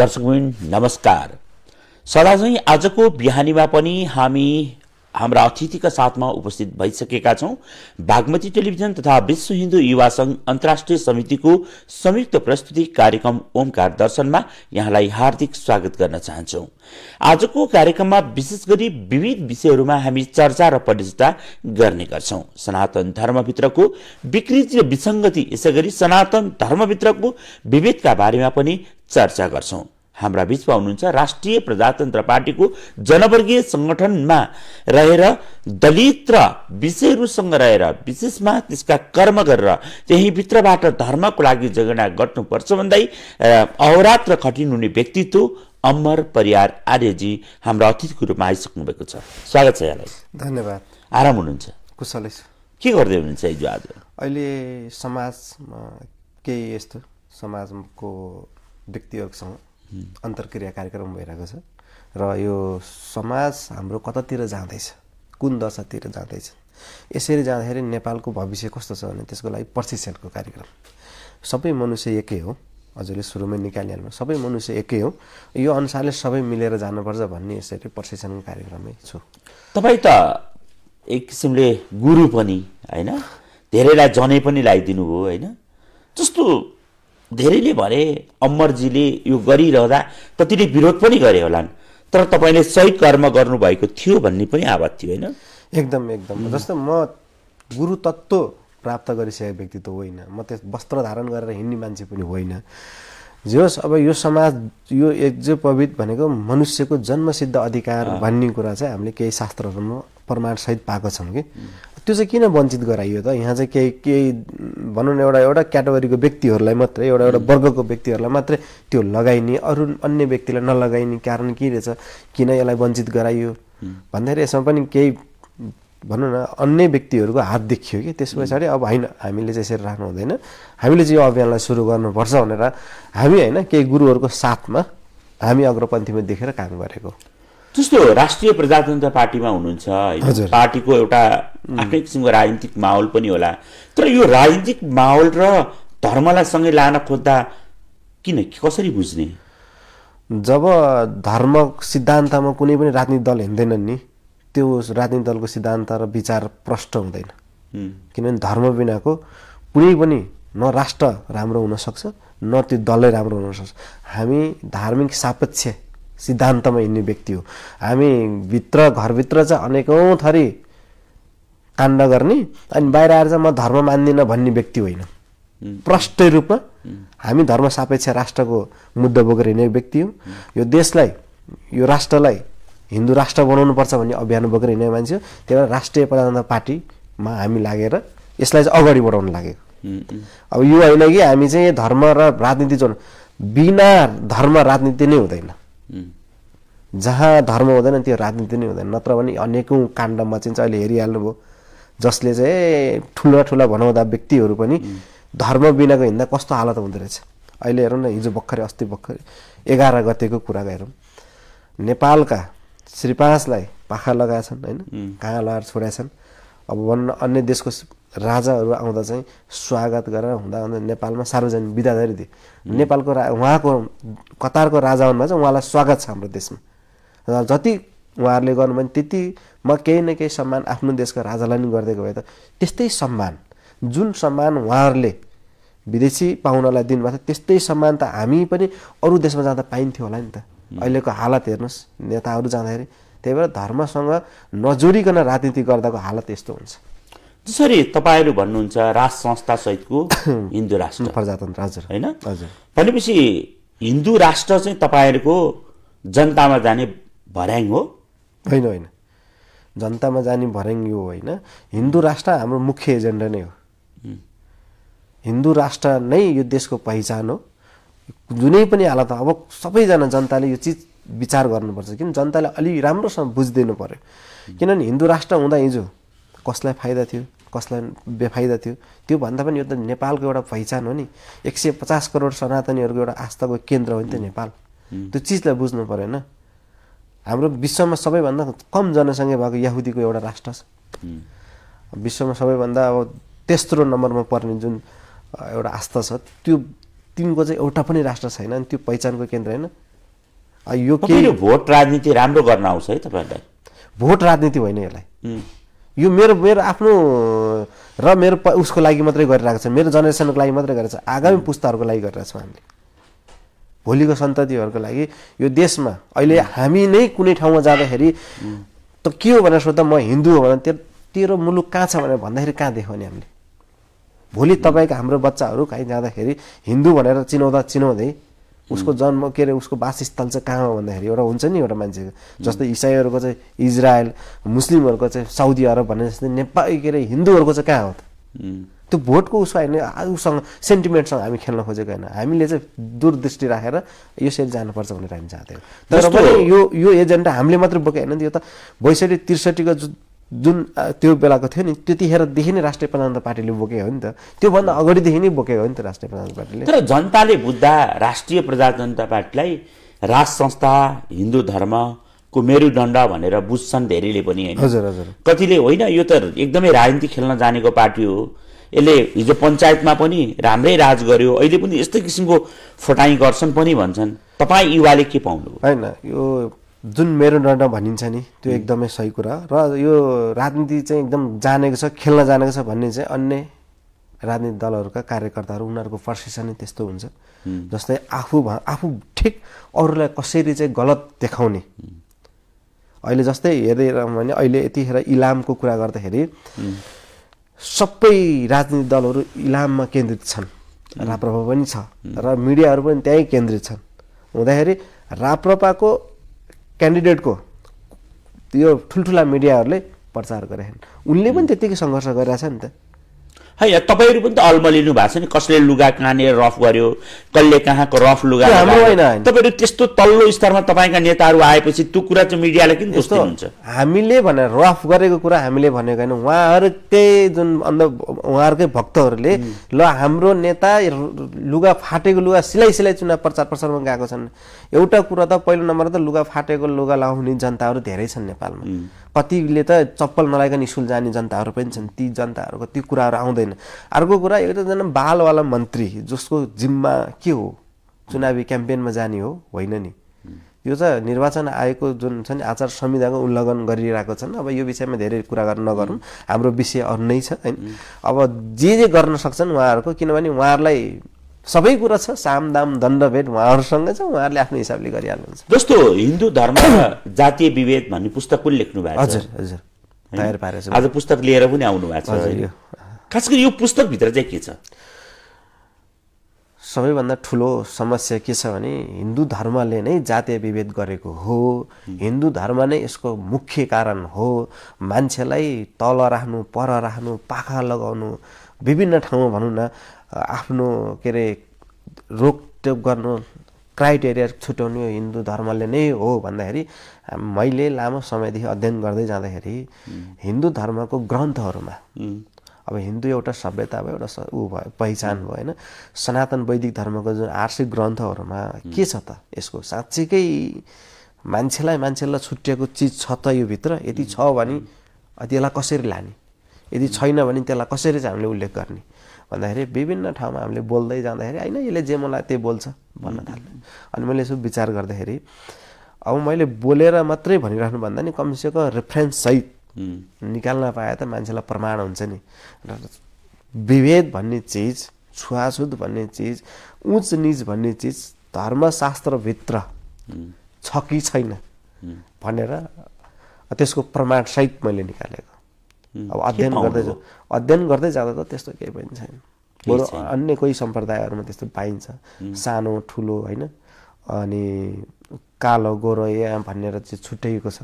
दर्शकबिन नमस्कार सदाझै आजको बिहानीमा पनि हामी हाम्रा अतिथिका साथमा उपस्थित भइसकेका छौँ बागमती टेलिभिजन तथा विश्व हिन्दू युवा सङ्घ अन्तर्राष्ट्रिय समितिको संयुक्त प्रस्तुति कार्यक्रम ओमकार दर्शनमा यहाँलाई हार्दिक स्वागत गर्न चाहन्छौँ आजको कार्यक्रममा विशेष गरी विविध विषयहरूमा हामी चर्चा र परिचर्चा गर्ने गर्छौँ सनातन धर्मभित्रको विकृति र विसङ्गति यसै गरी सनातन धर्मभित्रको विभेदका बारेमा पनि चर्चा गर्छौँ हाम्रा बिचमा हुनुहुन्छ राष्ट्रिय प्रजातन्त्र पार्टीको जनवर्गीय सङ्गठनमा रहेर दलित र विषयहरूसँग रहेर विशेषमा त्यसका कर्म गरेर त्यहीँभित्रबाट धर्मको लागि जगना गर्नुपर्छ भन्दै अवरात र कठिन हुने व्यक्तित्व अमर परियार आर्यजी हाम्रो अतिथिको रूपमा आइसक्नु भएको छ स्वागत छ यहाँलाई धन्यवाद आराम हुनुहुन्छ कुशलै के गर्दै हुनुहुन्छ हिजो आज अहिले समाजमा केही यस्तो समाजको व्यक्तिहरूसँग अन्तर्क्रिया कार्यक्रम भइरहेको छ र यो समाज हाम्रो कतातिर जाँदैछ कुन दशातिर जाँदैछ यसरी जाँदाखेरि नेपालको भविष्य कस्तो छ भने त्यसको लागि प्रशिक्षणको कार्यक्रम सबै मनुष्य एकै हो हजुरले सुरुमै निकालिहाल्नु सबै मनुष्य एकै हो यो अनुसारले सबै मिलेर जानुपर्छ भन्ने यसरी प्रशिक्षणको कार्यक्रमै छु तपाईँ त एक किसिमले गुरु पनि होइन धेरैलाई जनै पनि लगाइदिनु भयो होइन जस्तो धेरैले भने अमरजीले यो गरिरहँदा कतिले विरोध पनि गरे होलान् तर तपाईँले सही कर्म गर्नुभएको थियो भन्ने पनि आवाज थियो होइन एकदम एकदम जस्तो म गुरु तत्त्व प्राप्त गरिसकेको व्यक्ति त होइन म त्यस वस्त्र धारण गरेर हिँड्ने मान्छे पनि होइन जे होस् अब यो समाज यो पवित्र भनेको मनुष्यको जन्मसिद्ध अधिकार भन्ने कुरा चाहिँ हामीले केही शास्त्रहरूमा प्रमाणसहित पाएको छौँ कि त्यो चाहिँ किन वञ्चित गराइयो त यहाँ चाहिँ केही केही भनौँ न एउटा एउटा क्याटेगोरीको व्यक्तिहरूलाई मात्रै एउटा एउटा वर्गको व्यक्तिहरूलाई मात्रै त्यो लगाइने अरू अन्य व्यक्तिलाई नलगाइने कारण के रहेछ किन यसलाई वञ्चित गराइयो भन्दाखेरि यसमा पनि केही भनौँ न अन्य व्यक्तिहरूको हात देखियो कि त्यस पछाडि अब होइन हामीले चाहिँ यसरी राख्नु हुँदैन हामीले चाहिँ यो अभियानलाई सुरु गर्नुपर्छ भनेर हामी होइन केही गुरुहरूको साथमा हामी अग्रपन्थीमा देखेर काम गरेको जस्तो राष्ट्रिय प्रजातन्त्र पार्टीमा हुनुहुन्छ पार्टीको एउटा आफ्नै किसिमको राजनीतिक माहौल पनि होला तर यो राजनीतिक माहौल र धर्मलाई सँगै लान खोज्दा किन कसरी बुझ्ने जब धर्म सिद्धान्तमा कुनै पनि राजनीतिक दल हिँड्दैनन् नि त्यो राजनीतिक दलको सिद्धान्त र विचार प्रष्ट हुँदैन किनभने धर्म बिनाको कुनै पनि न राष्ट्र राम्रो हुनसक्छ न त्यो दलै राम्रो हुनसक्छ हामी धार्मिक सापेक्ष सिद्धान्तमा हिँड्ने व्यक्ति हो हामी भित्र घरभित्र चाहिँ अनेकौँ थरी काण्ड गर्ने अनि बाहिर आएर चाहिँ म धर्म मान्दिनँ भन्ने व्यक्ति होइन प्रष्ट रूपमा हामी धर्म सापेक्ष राष्ट्रको मुद्दा बोकेर हिँड्ने व्यक्ति हौँ यो देशलाई यो राष्ट्रलाई हिन्दू राष्ट्र बनाउनु पर्छ भन्ने अभियान बोकेर हिँड्ने मान्छे हो त्यही भएर राष्ट्रिय प्रजातन्त्र पार्टीमा हामी लागेर यसलाई चाहिँ अगाडि बढाउन लागेको अब यो होइन कि हामी चाहिँ धर्म र राजनीति जोड्नु बिना धर्म राजनीति नै हुँदैन जहाँ धर्म हुँदैन त्यो राजनीति नै हुँदैन नत्र भने अनेकौँ चाहिँ चाहिँ अहिले हेरिहाल्नुभयो जसले चाहिँ ठुला ठुला भनाउँदा व्यक्तिहरू पनि धर्म बिनाको हिँड्दा कस्तो हालत हुँदो रहेछ अहिले हेरौँ न हिजो भर्खरै अस्ति भर्खरै एघार गतेको कुरा हेरौँ नेपालका श्री पाँचलाई पाखा लगाएछन् होइन कहाँ लगाएर छोडेछन् अब भनौँ अन्य देशको राजाहरू आउँदा चाहिँ स्वागत गरेर हुँदा हुँदा नेपालमा सार्वजनिक धेरै दिए नेपालको रा उहाँको कतारको राजा हुनुभएको छ उहाँलाई स्वागत छ हाम्रो देशमा र जति उहाँहरूले गर्नुभयो भने म केही न केही सम्मान आफ्नो देशका राजालाई पनि गरिदिएको भए त त्यस्तै सम्मान जुन सम्मान उहाँहरूले विदेशी पाहुनालाई दिनुभएको छ त्यस्तै सम्मान त हामी पनि अरू देशमा जाँदा पाइन्थ्यो होला नि त अहिलेको हालत हेर्नुहोस् नेताहरू जाँदाखेरि त्यही भएर धर्मसँग नजोडिकन राजनीति गर्दाको हालत यस्तो हुन्छ जसरी तपाईँहरू भन्नुहुन्छ राष्ट्र सहितको हिन्दू राष्ट्र प्रजातन्त्र हजुर होइन हजुर भनेपछि हिन्दू राष्ट्र चाहिँ तपाईँहरूको जनतामा जाने भर्याङ हो होइन होइन जनतामा जाने भर्याङ यो होइन हिन्दू राष्ट्र हाम्रो मुख्य एजेन्डा नै हो हिन्दू राष्ट्र नै यो देशको पहिचान हो जुनै पनि हालत अब सबैजना जनताले यो चिज विचार गर्नुपर्छ किन जनताले अलि राम्रोसँग बुझिदिनु पऱ्यो किनभने हिन्दू राष्ट्र हुँदा हिजो कसलाई फाइदा थियो कसलाई बेफाइदा थियो त्यो भन्दा पनि यो त नेपालको एउटा पहिचान हो नि एक सय पचास करोड सनातनीहरूको एउटा आस्थाको केन्द्र हो नि त नेपाल त्यो चिजलाई बुझ्नु पर्यो होइन हाम्रो विश्वमा सबैभन्दा कम जनसङ्ख्या भएको यहुदीको एउटा राष्ट्र छ विश्वमा सबैभन्दा अब तेस्रो नम्बरमा पर्ने जुन एउटा आस्था छ त्यो तिनको चाहिँ एउटा पनि राष्ट्र छैन अनि त्यो पहिचानको केन्द्र होइन यो के भोट राजनीति राम्रो गर्न आउँछ है तपाईँहरूलाई भोट राजनीति होइन यसलाई यो मेरो मेरो आफ्नो र मेरो उसको लागि मात्रै गरिरहेको छ मेरो जेनेरेसनको लागि मात्रै गरिरहेको छ आगामी पुस्ताहरूको लागि गरिरहेको छौँ हामीले भोलिको सन्ततिहरूको लागि यो देशमा अहिले हामी नै कुनै ठाउँमा जाँदाखेरि त के हो भनेर सोध्दा म हिन्दू हो भने तेरो मुलुक कहाँ छ भनेर भन्दाखेरि कहाँ देखाउने हामीले भोलि तपाईँको हाम्रो बच्चाहरू कहीँ जाँदाखेरि हिन्दू भनेर चिनाउँदा चिनाउँदै उसको जन्म के अरे उसको वासस्थल चाहिँ कहाँ हो भन्दाखेरि एउटा हुन्छ नि एउटा मान्छेको जस्तै इसाईहरूको चाहिँ इजरायल मुस्लिमहरूको चाहिँ साउदी अरब भने जस्तै नेपाली के अरे हिन्दूहरूको चाहिँ कहाँ हो त त्यो भोटको उसो होइन उसँग सेन्टिमेन्टसँग हामी खेल्न खोजेको होइन हामीले चाहिँ दूरदृष्टि राखेर रा, यसरी जानुपर्छ भनेर हामी चाहँदैनौँ तर पनि यो यो एजेन्डा हामीले मात्र बोके होइन यो त बैसठी त्रिसठीको जुन त्यो बेलाको थियो नि त्यतिखेरदेखि नै राष्ट्रिय प्रजातन्त्र पार्टीले बोके हो नि त त्योभन्दा अगाडिदेखि नै बोकेको हो नि त राष्ट्रिय प्रजातन्त्र पार्टीले तर जनताले बुझ्दा राष्ट्रिय प्रजातन्त्र पार्टीलाई राज संस्था हिन्दू धर्म को मेरुदण्ड भनेर बुझ्छन् धेरैले पनि होइन हजुर हजुर कतिले होइन यो त एकदमै राजनीति खेल्न जानेको पार्टी हो यसले हिजो पञ्चायतमा पनि राम्रै राज गर्यो अहिले पनि यस्तै किसिमको फोटाइ गर्छन् पनि भन्छन् तपाईँ युवाले के पाउनु होइन यो जुन मेरो मेरुदण्ड भनिन्छ नि त्यो एकदमै सही कुरा र यो राजनीति चाहिँ एकदम जानेको छ खेल्न जानेको छ भन्ने चाहिँ अन्य राजनीतिक दलहरूका कार्यकर्ताहरू उनीहरूको पर्सेसन नै त्यस्तो हुन्छ जस्तै आफू भ आफू ठिक अरूलाई कसरी चाहिँ गलत देखाउने अहिले जस्तै हेरेर भने अहिले यतिखेर इलामको कुरा गर्दाखेरि सबै राजनीतिक दलहरू इलाममा केन्द्रित छन् राप्रपा पनि छ र मिडियाहरू पनि त्यहीँ केन्द्रित छन् हुँदाखेरि राप्रपाको क्यान्डिडेटको यो ठुल्ठुला मिडियाहरूले प्रचार गरेका छन् उनले पनि त्यत्तिकै सङ्घर्ष गरिरहेछ नि त होइन तपाईँहरू पनि त अल्मलिनु भएको छ नि कसले लुगा कहाँनिर रफ गर्यो कसले कहाँको रफ लुगा तपाईँहरू त्यस्तो तल्लो स्तरमा तपाईँका नेताहरू आएपछि त्यो कुरा चाहिँ मिडियालाई किन जस्तो हुन्छ हामीले भनेर रफ गरेको कुरा हामीले भनेको होइन उहाँहरूकै जुन अन्त उहाँहरूकै भक्तहरूले ल हाम्रो नेता लुगा फाटेको लुगा सिलाइ सिलाइ चुनाव प्रचार प्रसारमा गएको छन् एउटा कुरा त पहिलो नम्बर त लुगा फाटेको लुगा लाउने जनताहरू धेरै छन् नेपालमा कतिले त चप्पल नलाइकन स्कुल जाने जनताहरू पनि छन् ती जनताहरूको त्यो कुराहरू आउँदैन अर्को कुरा जना बालवाला मन्त्री जसको जिम्मा के हो चुनावी क्याम्पेनमा जाने हो होइन नि यो त निर्वाचन आयोगको जुन छ नि आचार संहिताको उल्लङ्घन गरिरहेको छन् अब यो विषयमा धेरै कुरा गर्न नगरौँ हाम्रो विषय अरू नै छ होइन अब जे जे गर्न सक्छन् उहाँहरूको किनभने उहाँहरूलाई सबै कुरा छ साम दाम दण्डभेद उहाँहरूसँग छ उहाँहरूले आफ्नो हिसाबले गरिहाल्नुहुन्छ जस्तो हिन्दू धर्म जातीय विभेद भन्ने पुस्तक पनि लेख्नु भएको हजुर हजुर तयार आज पुस्तक लिएर पनि आउनु भएको छ खास गरी यो पुस्तकभित्र चाहिँ के छ सबैभन्दा ठुलो समस्या के छ भने हिन्दू धर्मले नै जातीय विभेद गरेको हो हिन्दू धर्म नै यसको मुख्य कारण हो मान्छेलाई तल राख्नु पर राख्नु पाखा लगाउनु विभिन्न ठाउँमा भनौँ न आफ्नो के अरे रोकटोक गर्नु क्राइटेरिया छुट्याउने हिन्दू धर्मले नै हो भन्दाखेरि मैले लामो समयदेखि अध्ययन गर्दै जाँदाखेरि हिन्दू धर्मको ग्रन्थहरूमा अब हिन्दू एउटा सभ्यता भयो एउटा ऊ भयो पहिचान भयो होइन सनातन वैदिक धर्मको जुन आर्षिक ग्रन्थहरूमा के छ त यसको साँच्चीकै मान्छेलाई मान्छेलाई छुट्टिएको चिज छ त यो भित्र यदि छ भने त्यसलाई कसरी लाने यदि छैन भने त्यसलाई कसरी चाहिँ हामीले उल्लेख गर्ने भन्दाखेरि विभिन्न ठाउँमा हामीले बोल्दै जाँदाखेरि होइन यसले जे मलाई त्यही बोल्छ भन्न थाल्ने अनि मैले यसो विचार गर्दाखेरि अब मैले बोलेर मात्रै भनिराख्नु भन्दा नि कमसेकम सहित निकाल्न पाए त मान्छेलाई प्रमाण हुन्छ नि र विभेद भन्ने चिज छुवाछुत भन्ने चिज उच्च निच भन्ने चिज धर्मशास्त्रभित्र छ कि छैन भनेर त्यसको प्रमाणसहित मैले निकालेको अब अध्ययन गर्दै अध्ययन गर्दै जाँदा त त्यस्तो केही पनि छैन बरु अन्य कोही सम्प्रदायहरूमा त्यस्तो पाइन्छ सानो ठुलो होइन अनि कालो गोरो या भनेर चाहिँ छुट्याइएको छ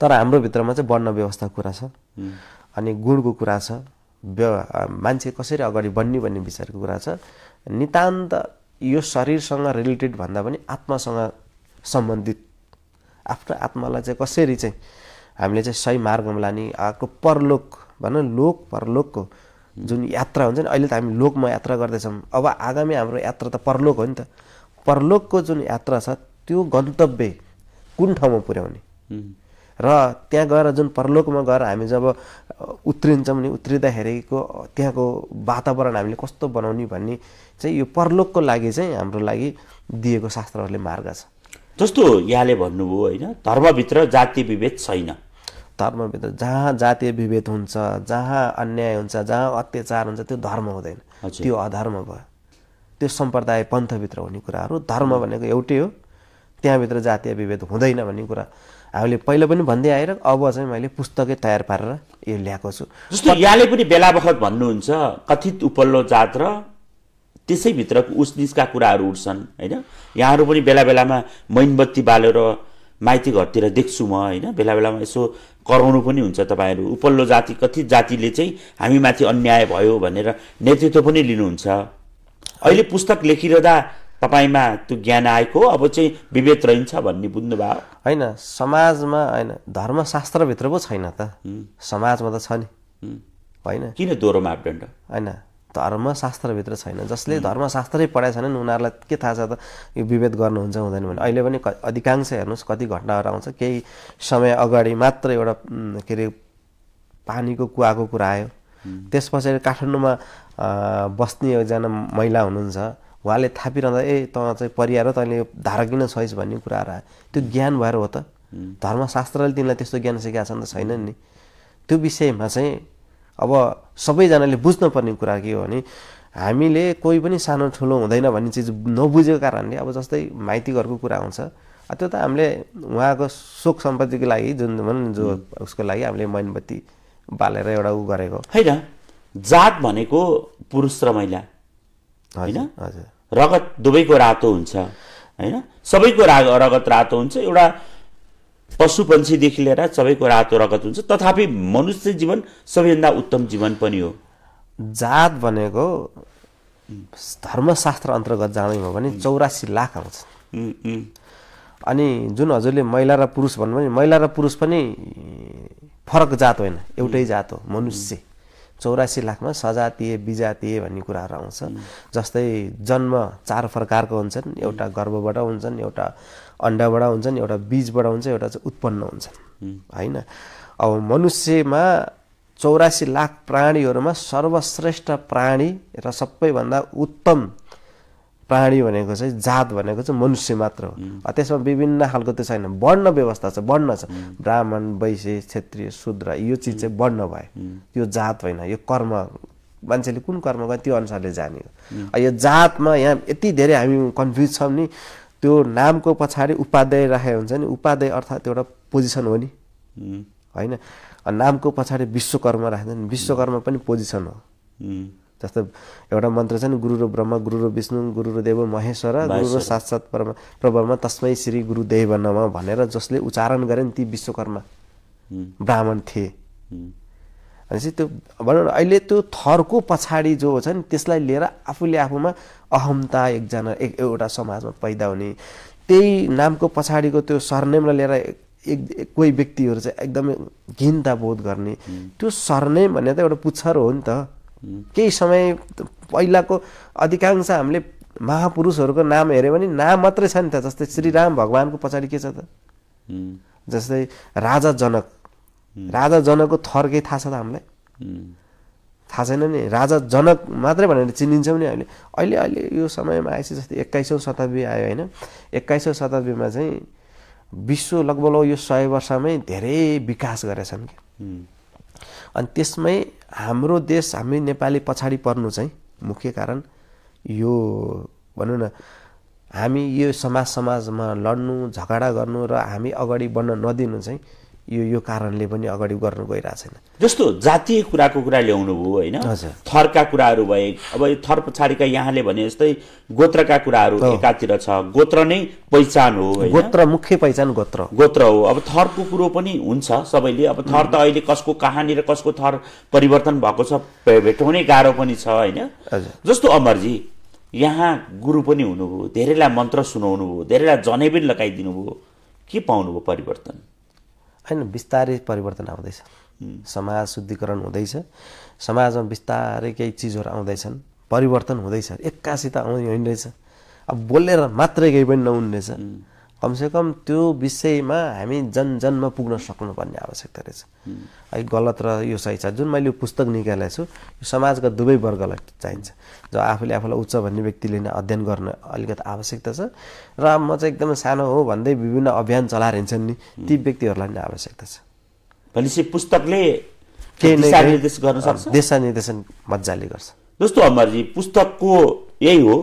तर हाम्रो भित्रमा चाहिँ वर्ण व्यवस्था कुरा छ अनि गुणको कुरा छ मान्छे कसरी अगाडि बन्ने भन्ने विचारको कुरा छ नितान्त यो शरीरसँग रिलेटेड भन्दा पनि आत्मासँग सम्बन्धित आफ्नो आत्मालाई चाहिँ कसरी चाहिँ हामीले चाहिँ सही मार्गमा लाने अर्को परलोक भनौँ लोक परलोकको जुन यात्रा हुन्छ नि अहिले त हामी लोकमा यात्रा गर्दैछौँ अब आगामी हाम्रो यात्रा त परलोक हो नि त परलोकको जुन यात्रा छ त्यो गन्तव्य कुन ठाउँमा पुर्याउने र त्यहाँ गएर जुन परलोकमा गएर हामी जब उत्रिन्छौँ नि उत्रिँदाखेरिको त्यहाँको वातावरण हामीले कस्तो बनाउने भन्ने चाहिँ यो परलोकको लागि चाहिँ हाम्रो लागि दिएको शास्त्रहरूले मार्ग छ जस्तो यहाँले भन्नुभयो होइन धर्मभित्र जाति विभेद छैन धर्मभित्र जहाँ जातीय विभेद हुन्छ जहाँ अन्याय हुन्छ जहाँ अत्याचार हुन्छ त्यो धर्म हुँदैन त्यो अधर्म भयो त्यो सम्प्रदाय पन्थभित्र हुने कुराहरू धर्म भनेको एउटै हो त्यहाँभित्र जातीय विभेद हुँदैन भन्ने कुरा हामीले पहिला पनि भन्दै आएर अब चाहिँ मैले पुस्तकै तयार पारेर यो ल्याएको छु जस्तो यहाँले पनि बेला बखत भन्नुहुन्छ कथित उपल्लो जात र त्यसैभित्रको उसनिसका कुराहरू उठ्छन् होइन यहाँहरू पनि बेला बेलामा मैनबत्ती बालेर माइती घरतिर देख्छु म होइन बेला बेलामा यसो कराउनु पनि हुन्छ तपाईँहरू उपल्लो जाति कति जातिले चाहिँ हामीमाथि अन्याय भयो भनेर नेतृत्व पनि लिनुहुन्छ अहिले पुस्तक लेखिरहँदा तपाईँमा त्यो ज्ञान आएको अब चाहिँ विभेद रहन्छ भन्ने बुझ्नुभयो होइन समाजमा होइन धर्मशास्त्रभित्र पो छैन त समाजमा त छ नि होइन किन दोहोरो मापदण्ड होइन धर्मशास्त्रभित्र छैन जसले धर्मशास्त्रै पढाएका छैनन् उनीहरूलाई के थाहा छ त यो विभेद गर्नुहुन्छ हुँदैन भने अहिले पनि अधिकांश हेर्नुहोस् कति घटनाहरू आउँछ केही समय अगाडि मात्र एउटा के अरे पानीको कुवाको कुरा आयो त्यस पछाडि काठमाडौँमा बस्ने एकजना महिला हुनुहुन्छ उहाँले थापिरहँदा ए त चाहिँ परिहार तैँले धारा किन छैस् भन्ने कुराहरू आयो त्यो ज्ञान भएर हो त धर्मशास्त्रले तिमीलाई त्यस्तो ज्ञान सिकाएको छ नि त छैन नि त्यो विषयमा चाहिँ अब सबैजनाले बुझ्नुपर्ने कुरा के हो भने हामीले कोही पनि सानो ठुलो हुँदैन भन्ने चिज नबुझेको कारणले अब जस्तै माइती घरको कुरा हुन्छ त्यो त हामीले उहाँको सुख सम्पत्तिको लागि जुन भनौँ जो उसको लागि हामीले मैनबत्ती बालेर एउटा ऊ गरेको होइन जात भनेको पुरुष र महिला होइन हजुर रगत दुवैको रातो हुन्छ होइन सबैको रा रगत रातो हुन्छ एउटा पशु पन्छीदेखि लिएर सबैको रातो रगत हुन्छ तथापि मनुष्य जीवन सबैभन्दा उत्तम जीवन पनि हो जात भनेको धर्मशास्त्र अन्तर्गत जाँदै हो भने चौरासी लाख आउँछ अनि जुन हजुरले महिला र पुरुष भन्नु भने महिला र पुरुष पनि फरक जात होइन एउटै जात हो मनुष्य चौरासी लाखमा सजातीय विजातीय भन्ने कुराहरू आउँछ जस्तै जन्म चार प्रकारको हुन्छन् एउटा गर्भबाट हुन्छन् एउटा अन्डाबाट हुन्छन् एउटा बिजबाट हुन्छ एउटा चाहिँ उत्पन्न हुन्छन् होइन अब मनुष्यमा चौरासी लाख प्राणीहरूमा सर्वश्रेष्ठ प्राणी र सबैभन्दा उत्तम प्राणी भनेको चाहिँ जात भनेको चाहिँ मनुष्य मात्र हो त्यसमा विभिन्न खालको त्यो छैन वर्ण व्यवस्था छ वर्ण छ ब्राह्मण वैश्य क्षेत्रीय शूद्र यो चिज चाहिँ वर्ण भयो यो जात होइन यो कर्म मान्छेले कुन कर्म गर्यो त्यो अनुसारले जाने हो यो जातमा यहाँ यति धेरै हामी कन्फ्युज छौँ नि त्यो नामको पछाडि उपाध्याय राखेको हुन्छ नि उपाध्याय अर्थात् एउटा पोजिसन हो नि होइन नामको पछाडि विश्वकर्म राख्दैन विश्वकर्म पनि पोजिसन हो जस्तो एउटा मन्त्र छ नि गुरु र ब्रह्म गुरु र विष्णु गुरु र देव महेश्वर गुरु र साक्षात परमा प्रब्रह्म तस्मै श्री गुरुदेव नमा भनेर जसले उच्चारण गरे नि ती विश्वकर्मा ब्राह्मण थिए भनेपछि त्यो भनौँ न अहिले त्यो थरको पछाडि जो छ नि त्यसलाई लिएर आफूले आफूमा अहमता एकजना एक एउटा समाजमा पैदा हुने त्यही नामको पछाडिको त्यो सरनेमलाई लिएर एक कोही व्यक्तिहरू चाहिँ एकदमै घिनता बोध गर्ने त्यो सरनेम भन्ने त एउटा पुच्छर हो नि त केही समय पहिलाको अधिकांश हामीले महापुरुषहरूको नाम हेऱ्यो भने नाम मात्रै छ नि त जस्तै श्रीराम भगवान्को पछाडि के छ त जस्तै राजा जनक राजा जनकको थर थाहा छ त हामीलाई थाहा छैन नि राजा जनक मात्रै भनेर चिनिन्छौँ नि अहिले अहिले अहिले यो समयमा आएपछि जस्तै एक्काइसौँ शताब्दी आयो होइन एक्काइसौँ शताब्दीमा चाहिँ विश्व लगभग यो सय वर्षमै धेरै विकास गरेछन् कि अनि त्यसमै हाम्रो देश हामी नेपाली पछाडि पर्नु चाहिँ मुख्य कारण यो भनौँ न हामी यो समाज समाजमा लड्नु झगडा गर्नु र हामी अगाडि बढ्न नदिनु चाहिँ यो यो कारणले पनि अगाडि गर्न गइरहेको छैन जस्तो जातीय कुराको कुरा ल्याउनु भयो होइन थरका कुराहरू भए अब यो थर पछाडिका यहाँले भने जस्तै गोत्रका कुराहरू एकातिर छ गोत्र नै पहिचान हो गोत्र मुख्य पहिचान गोत्र गोत्र हो अब थरको कुरो पनि हुन्छ सबैले अब थर त अहिले कसको कहानी र कसको थर परिवर्तन भएको छ भेटाउनै गाह्रो पनि छ होइन जस्तो अमरजी यहाँ गुरु पनि हुनुभयो धेरैलाई मन्त्र सुनाउनु भयो धेरैलाई जनै पनि लगाइदिनु भयो के पाउनुभयो परिवर्तन होइन बिस्तारै परिवर्तन आउँदैछ समाज शुद्धिकरण हुँदैछ समाजमा बिस्तारै केही चिजहरू आउँदैछन् परिवर्तन हुँदैछ एक्कासी त होइन रहेछ अब बोलेर मात्रै केही पनि नहुने रहेछ कमसेकम त्यो विषयमा हामी जनजनमा पुग्न सक्नुपर्ने आवश्यकता रहेछ है गलत र यो सही छ जुन मैले पुस्तक निकालेको छु यो समाजका दुवै वर्गलाई चाहिन्छ जो आफूले आफूलाई उच्च भन्ने व्यक्तिले नै अध्ययन गर्न अलिकति आवश्यकता छ र म चाहिँ एकदमै सानो हो भन्दै विभिन्न अभियान चलाएर हिँड्छन् नि ती व्यक्तिहरूलाई नै आवश्यकता छ भनेपछि पुस्तकले दिशा निर्देशन मजाले गर्छ जस्तो अमरजी पुस्तकको यही हो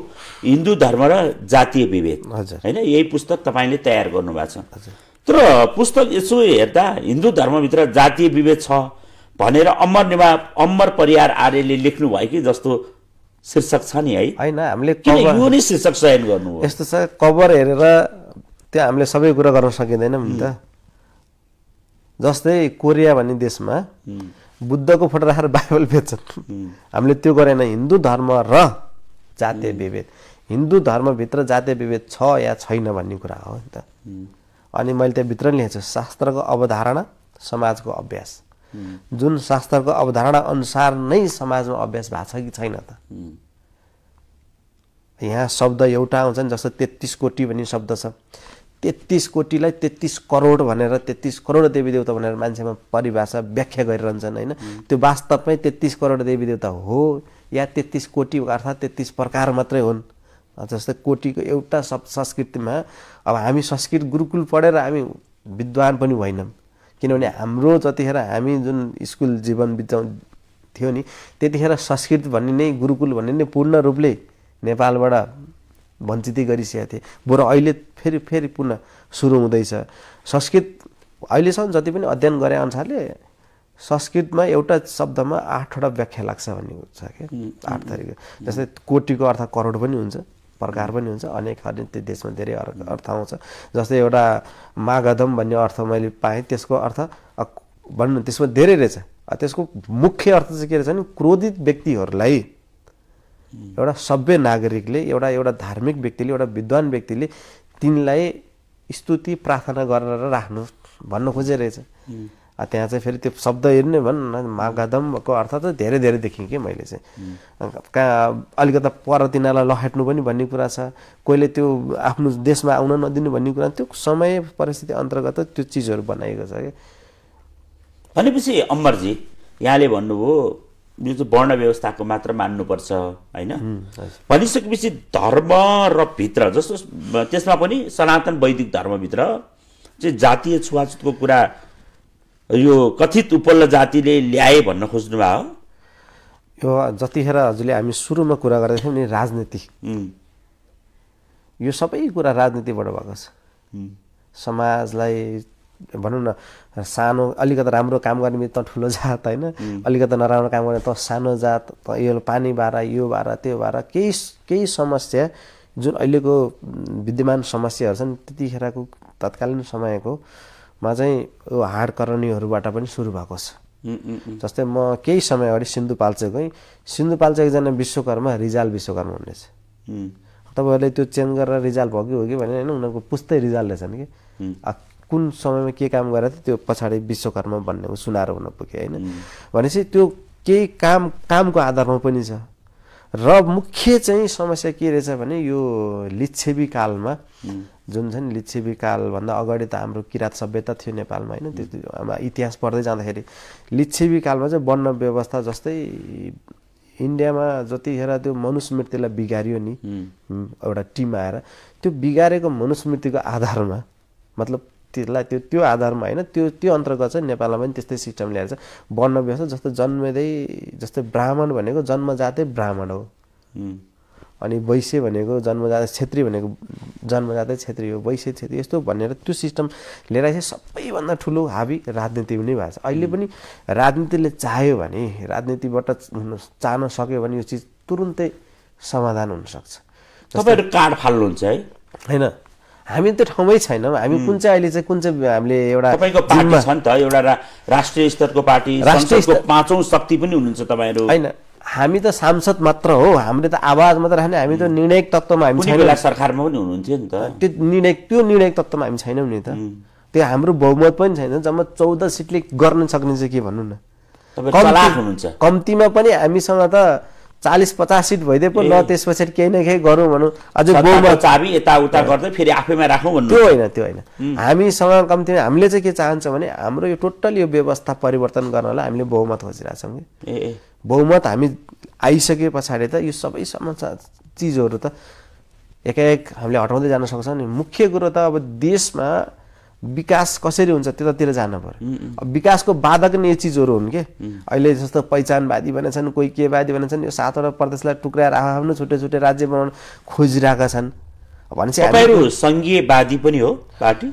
हिन्दू धर्म र जातीय विभेद होइन यही पुस्तक तपाईँले तयार गर्नुभएको छ तर पुस्तक यसो हेर्दा हिन्दू धर्मभित्र जातीय विभेद छ भनेर अमर नेवा अमर परियार आर्यले लेख्नु भयो कि जस्तो शीर्षक छ नि है होइन हामीले यो नै शीर्षक चयन गर्नु यस्तो छ कभर हेरेर त्यो हामीले सबै कुरा गर्न सकिँदैन नि त जस्तै कोरिया भन्ने देशमा बुद्धको फोटो राखेर बाइबल बेच्छन् हामीले त्यो गरेन हिन्दू धर्म र जातीय विभेद हिन्दू धर्मभित्र जातीय विभेद छ या छैन भन्ने कुरा हो नि त अनि मैले त्यहाँभित्र लेखेको छु शास्त्रको अवधारणा समाजको अभ्यास जुन शास्त्रको अवधारणा अनुसार नै समाजमा अभ्यास भएको छ कि छैन त यहाँ शब्द एउटा आउँछ नि जस्तो तेत्तिस कोटी भन्ने शब्द छ तेत्तिस कोटीलाई तेत्तिस करोड भनेर तेत्तिस करोड देवी देवता भनेर मान्छेमा परिभाषा व्याख्या गरिरहन्छन् होइन त्यो वास्तवमै तेत्तिस करोड देवी देवता हो या तेत्तिस कोटि अर्थात् तेत्तिस प्रकार मात्रै हुन् जस्तै कोटिको एउटा सब संस्कृतिमा अब हामी संस्कृत गुरुकुल पढेर हामी विद्वान पनि होइनौँ किनभने हाम्रो जतिखेर हामी जुन स्कुल जीवन बिताउ थियो नि त्यतिखेर संस्कृत भन्ने नै गुरुकुल भन्ने नै पूर्ण रूपले नेपालबाट वञ्चितै गरिसकेका थिएँ बरु अहिले फेरि फेरि पुनः सुरु हुँदैछ संस्कृत अहिलेसम्म जति पनि अध्ययन गरे अनुसारले संस्कृतमा एउटा शब्दमा आठवटा व्याख्या लाग्छ भन्ने हुन्छ क्या आठ तरिका जस्तै कोटिको अर्थ करोड पनि हुन्छ प्रकार पनि हुन्छ अनेक अनेक त्यो देशमा धेरै अर्थ आउँछ जस्तै एउटा मागदम भन्ने अर्थ मैले पाएँ त्यसको अर्थ भन्नु त्यसमा धेरै रहेछ त्यसको मुख्य अर्थ चाहिँ के रहेछ भने क्रोधित व्यक्तिहरूलाई एउटा सभ्य नागरिकले एउटा एउटा धार्मिक व्यक्तिले एउटा विद्वान व्यक्तिले तिनलाई स्तुति प्रार्थना गरेर राख्नु भन्न रहेछ त्यहाँ चाहिँ फेरि त्यो शब्द हेर्ने न मागादमको अर्थ त धेरै धेरै देखेँ कि मैले चाहिँ कहाँ अलिकता पर तिनीहरूलाई लखेट्नु पनि भन्ने कुरा छ कोहीले त्यो आफ्नो देशमा आउन नदिनु भन्ने कुरा त्यो समय परिस्थिति अन्तर्गत त्यो चिजहरू बनाएको छ कि भनेपछि अम्बरजी यहाँले भन्नुभयो यो चाहिँ वर्ण व्यवस्थाको मात्र मान्नुपर्छ होइन भनिसकेपछि धर्म र भित्र जस्तो त्यसमा पनि सनातन वैदिक धर्मभित्र चाहिँ जातीय छुवाछुतको कुरा यो कथित उपल्ल जातिले ल्याए भन्न खोज्नुभयो यो जतिखेर हजुरले हामी सुरुमा कुरा गर्दैथ्यौँ नि राजनीति यो सबै कुरा राजनीतिबाट भएको छ समाजलाई भनौँ न सानो अलिकति राम्रो काम गर्ने त ठुलो जात होइन अलिकति नराम्रो काम गर्ने त सानो जात त यो पानी भएर यो भएर त्यो भएर केही केही समस्या जुन अहिलेको विद्यमान समस्याहरू छन् त्यतिखेरको तत्कालीन समयको मा चाहिँ यो हाड करणीहरूबाट पनि सुरु भएको छ जस्तै म केही समय अगाडि गएँ सिन्धुपाल्चे एकजना विश्वकर्मा रिजाल विश्वकर्मा हुनेछ तपाईँहरूले त्यो चेन्ज गरेर रिजाल भयो कि हो कि भने होइन उनीहरूको पुस्तै रिजाल रहेछन् कि कुन समयमा के काम गरेको थियो त्यो पछाडि विश्वकर्मा भन्ने सुनाएर हुन पुग्यो होइन भनेपछि त्यो केही काम कामको आधारमा पनि छ र मुख्य चाहिँ समस्या के रहेछ भने यो लिच्छेवी कालमा जुन छ नि लिच्छेवी कालभन्दा अगाडि त हाम्रो किराँत सभ्यता थियो नेपालमा होइन त्यो इतिहास पढ्दै जाँदाखेरि लिच्छेवी कालमा चाहिँ वर्ण व्यवस्था जस्तै इन्डियामा जतिखेर त्यो मनुस्मृतिलाई बिगारियो नि एउटा टिम आएर त्यो बिगारेको मनुस्मृतिको आधारमा मतलब त्यसलाई त्यो त्यो आधारमा होइन त्यो त्यो अन्तर्गत चाहिँ नेपालमा पनि त्यस्तै सिस्टम ल्याएर वर्ण व्यवस्था जस्तो जन्मेदै जस्तै ब्राह्मण भनेको जन्मजातै ब्राह्मण हो अनि वैश्य भनेको जन्मजात छेत्री भनेको जन्मजातै छेत्री हो वैश्य छेत्री यस्तो भनेर त्यो सिस्टम लिएर चाहिँ सबैभन्दा ठुलो हाबी राजनीति पनि भएको छ अहिले पनि राजनीतिले चाह्यो भने राजनीतिबाट चाहन सक्यो भने यो चिज तुरुन्तै समाधान हुनसक्छ तपाईँहरू कार्ड फाल्नुहुन्छ है होइन हामी त्यो ठाउँमै छैनौँ हामी कुन चाहिँ अहिले चाहिँ कुन चाहिँ हामीले एउटा तपाईँको पार्टी छ नि त एउटा राष्ट्रिय स्तरको पार्टी राष्ट्रिय पाँचौँ शक्ति पनि हुनुहुन्छ तपाईँहरू होइन हामी त सांसद मात्र हो हामीले त आवाज मात्र राख्ने हामी त निर्णायक तत्त्वमा हामी छैन सरकारमा पनि हुनुहुन्थ्यो नि त त्यो निर्णय त्यो निर्णायक तत्त्वमा हामी छैनौँ नि त त्यो हाम्रो बहुमत पनि छैन जम्मा चौध सिटले गर्न सक्ने चाहिँ के भनौँ न कम्तीमा पनि हामीसँग त चालिस पचास सिट भइदिए पो ल त्यस पछाडि केही न केही गरौँ भनौँ अझै गाउँमा चाबी यताउता गर्दै फेरि आफैमा राखौँ भन्नु त्यो होइन त्यो होइन हामीसँग कम्ती हामीले चाहिँ के चाहन्छौँ भने हाम्रो यो टोटल यो व्यवस्था परिवर्तन गर्नलाई हामीले बहुमत खोजिरहेको छौँ कि बहुमत हामी आइसके पछाडि त यो सबै समस्या चिजहरू त एकाएक हामीले हटाउँदै जान सक्छौँ नि मुख्य कुरो त अब देशमा विकास कसरी हुन्छ त्यतातिर जानु पऱ्यो विकासको बाधक नै यो चिजहरू हुन् कि अहिले जस्तो पहिचानवादी भनेछन् कोही केवादी भनेछन् यो सातवटा प्रदेशलाई टुक्राएर आफ्नो छुट्टै छुट्टै राज्य बनाउन खोजिरहेका छन् भनेपछि सङ्घीयवादी पनि हो पार्टी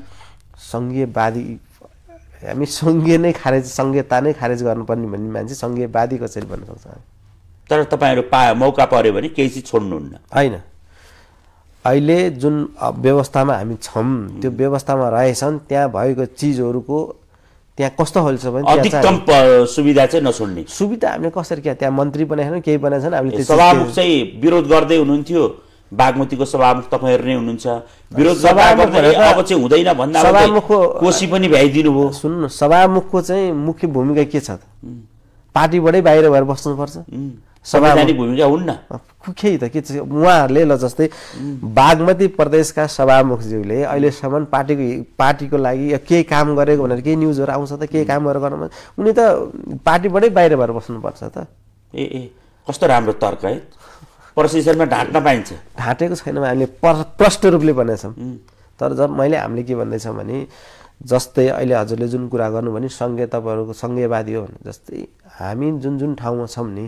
सङ्घीयवादी हामी सङ्घीय नै खारेज सङ्घीयता नै खारेज गर्नुपर्ने भन्ने मान्छे सङ्घीयवादी कसरी भन्न सक्छ तर तपाईँहरू पा मौका पऱ्यो भने केही चिज छोड्नुहुन्न होइन अहिले जुन व्यवस्थामा हामी छौँ त्यो व्यवस्थामा रहेछन् त्यहाँ भएको चिजहरूको त्यहाँ कस्तो खालको भने अधिकतम सुविधा चाहिँ नछोड्ने सुविधा हामीले कसरी क्या त्यहाँ मन्त्री बनाएको छैन केही बनाएछन् हामीले सभामुख चाहिँ विरोध गर्दै हुनुहुन्थ्यो बागमतीको सभामुख तपाईँहरू नै हुनुहुन्छ विरोध चाहिँ हुँदैन भन्दा सभामुखको कोसी पनि भ्याइदिनु भयो सुन्नु सभामुखको चाहिँ मुख्य भूमिका के छ त पार्टीबाटै बाहिर भएर बस्नुपर्छ संवैधानिक भूमिका हुन्न कुखेइ त के उहाँहरूले ल जस्तै बागमती प्रदेशका सभामुखज्यूले अहिलेसम्म पार्टीको पार्टीको लागि केही काम गरेको भनेर केही न्युजहरू आउँछ त केही कामहरू गर्नु उनी त पार्टीबाटै बाहिर भएर बस्नुपर्छ त ए ए कस्तो राम्रो तर्क है प्रशिक्षणमा ढाँट्न पाइन्छ ढाँटेको छैन हामीले प्रष्ट रूपले भनेछौँ तर जब मैले हामीले के भन्दैछौँ भने जस्तै अहिले हजुरले जुन कुरा गर्नु भने सङ्घीय तपाईँहरूको सङ्घीयवादी हो भने जस्तै हामी जुन जुन ठाउँमा छौँ नि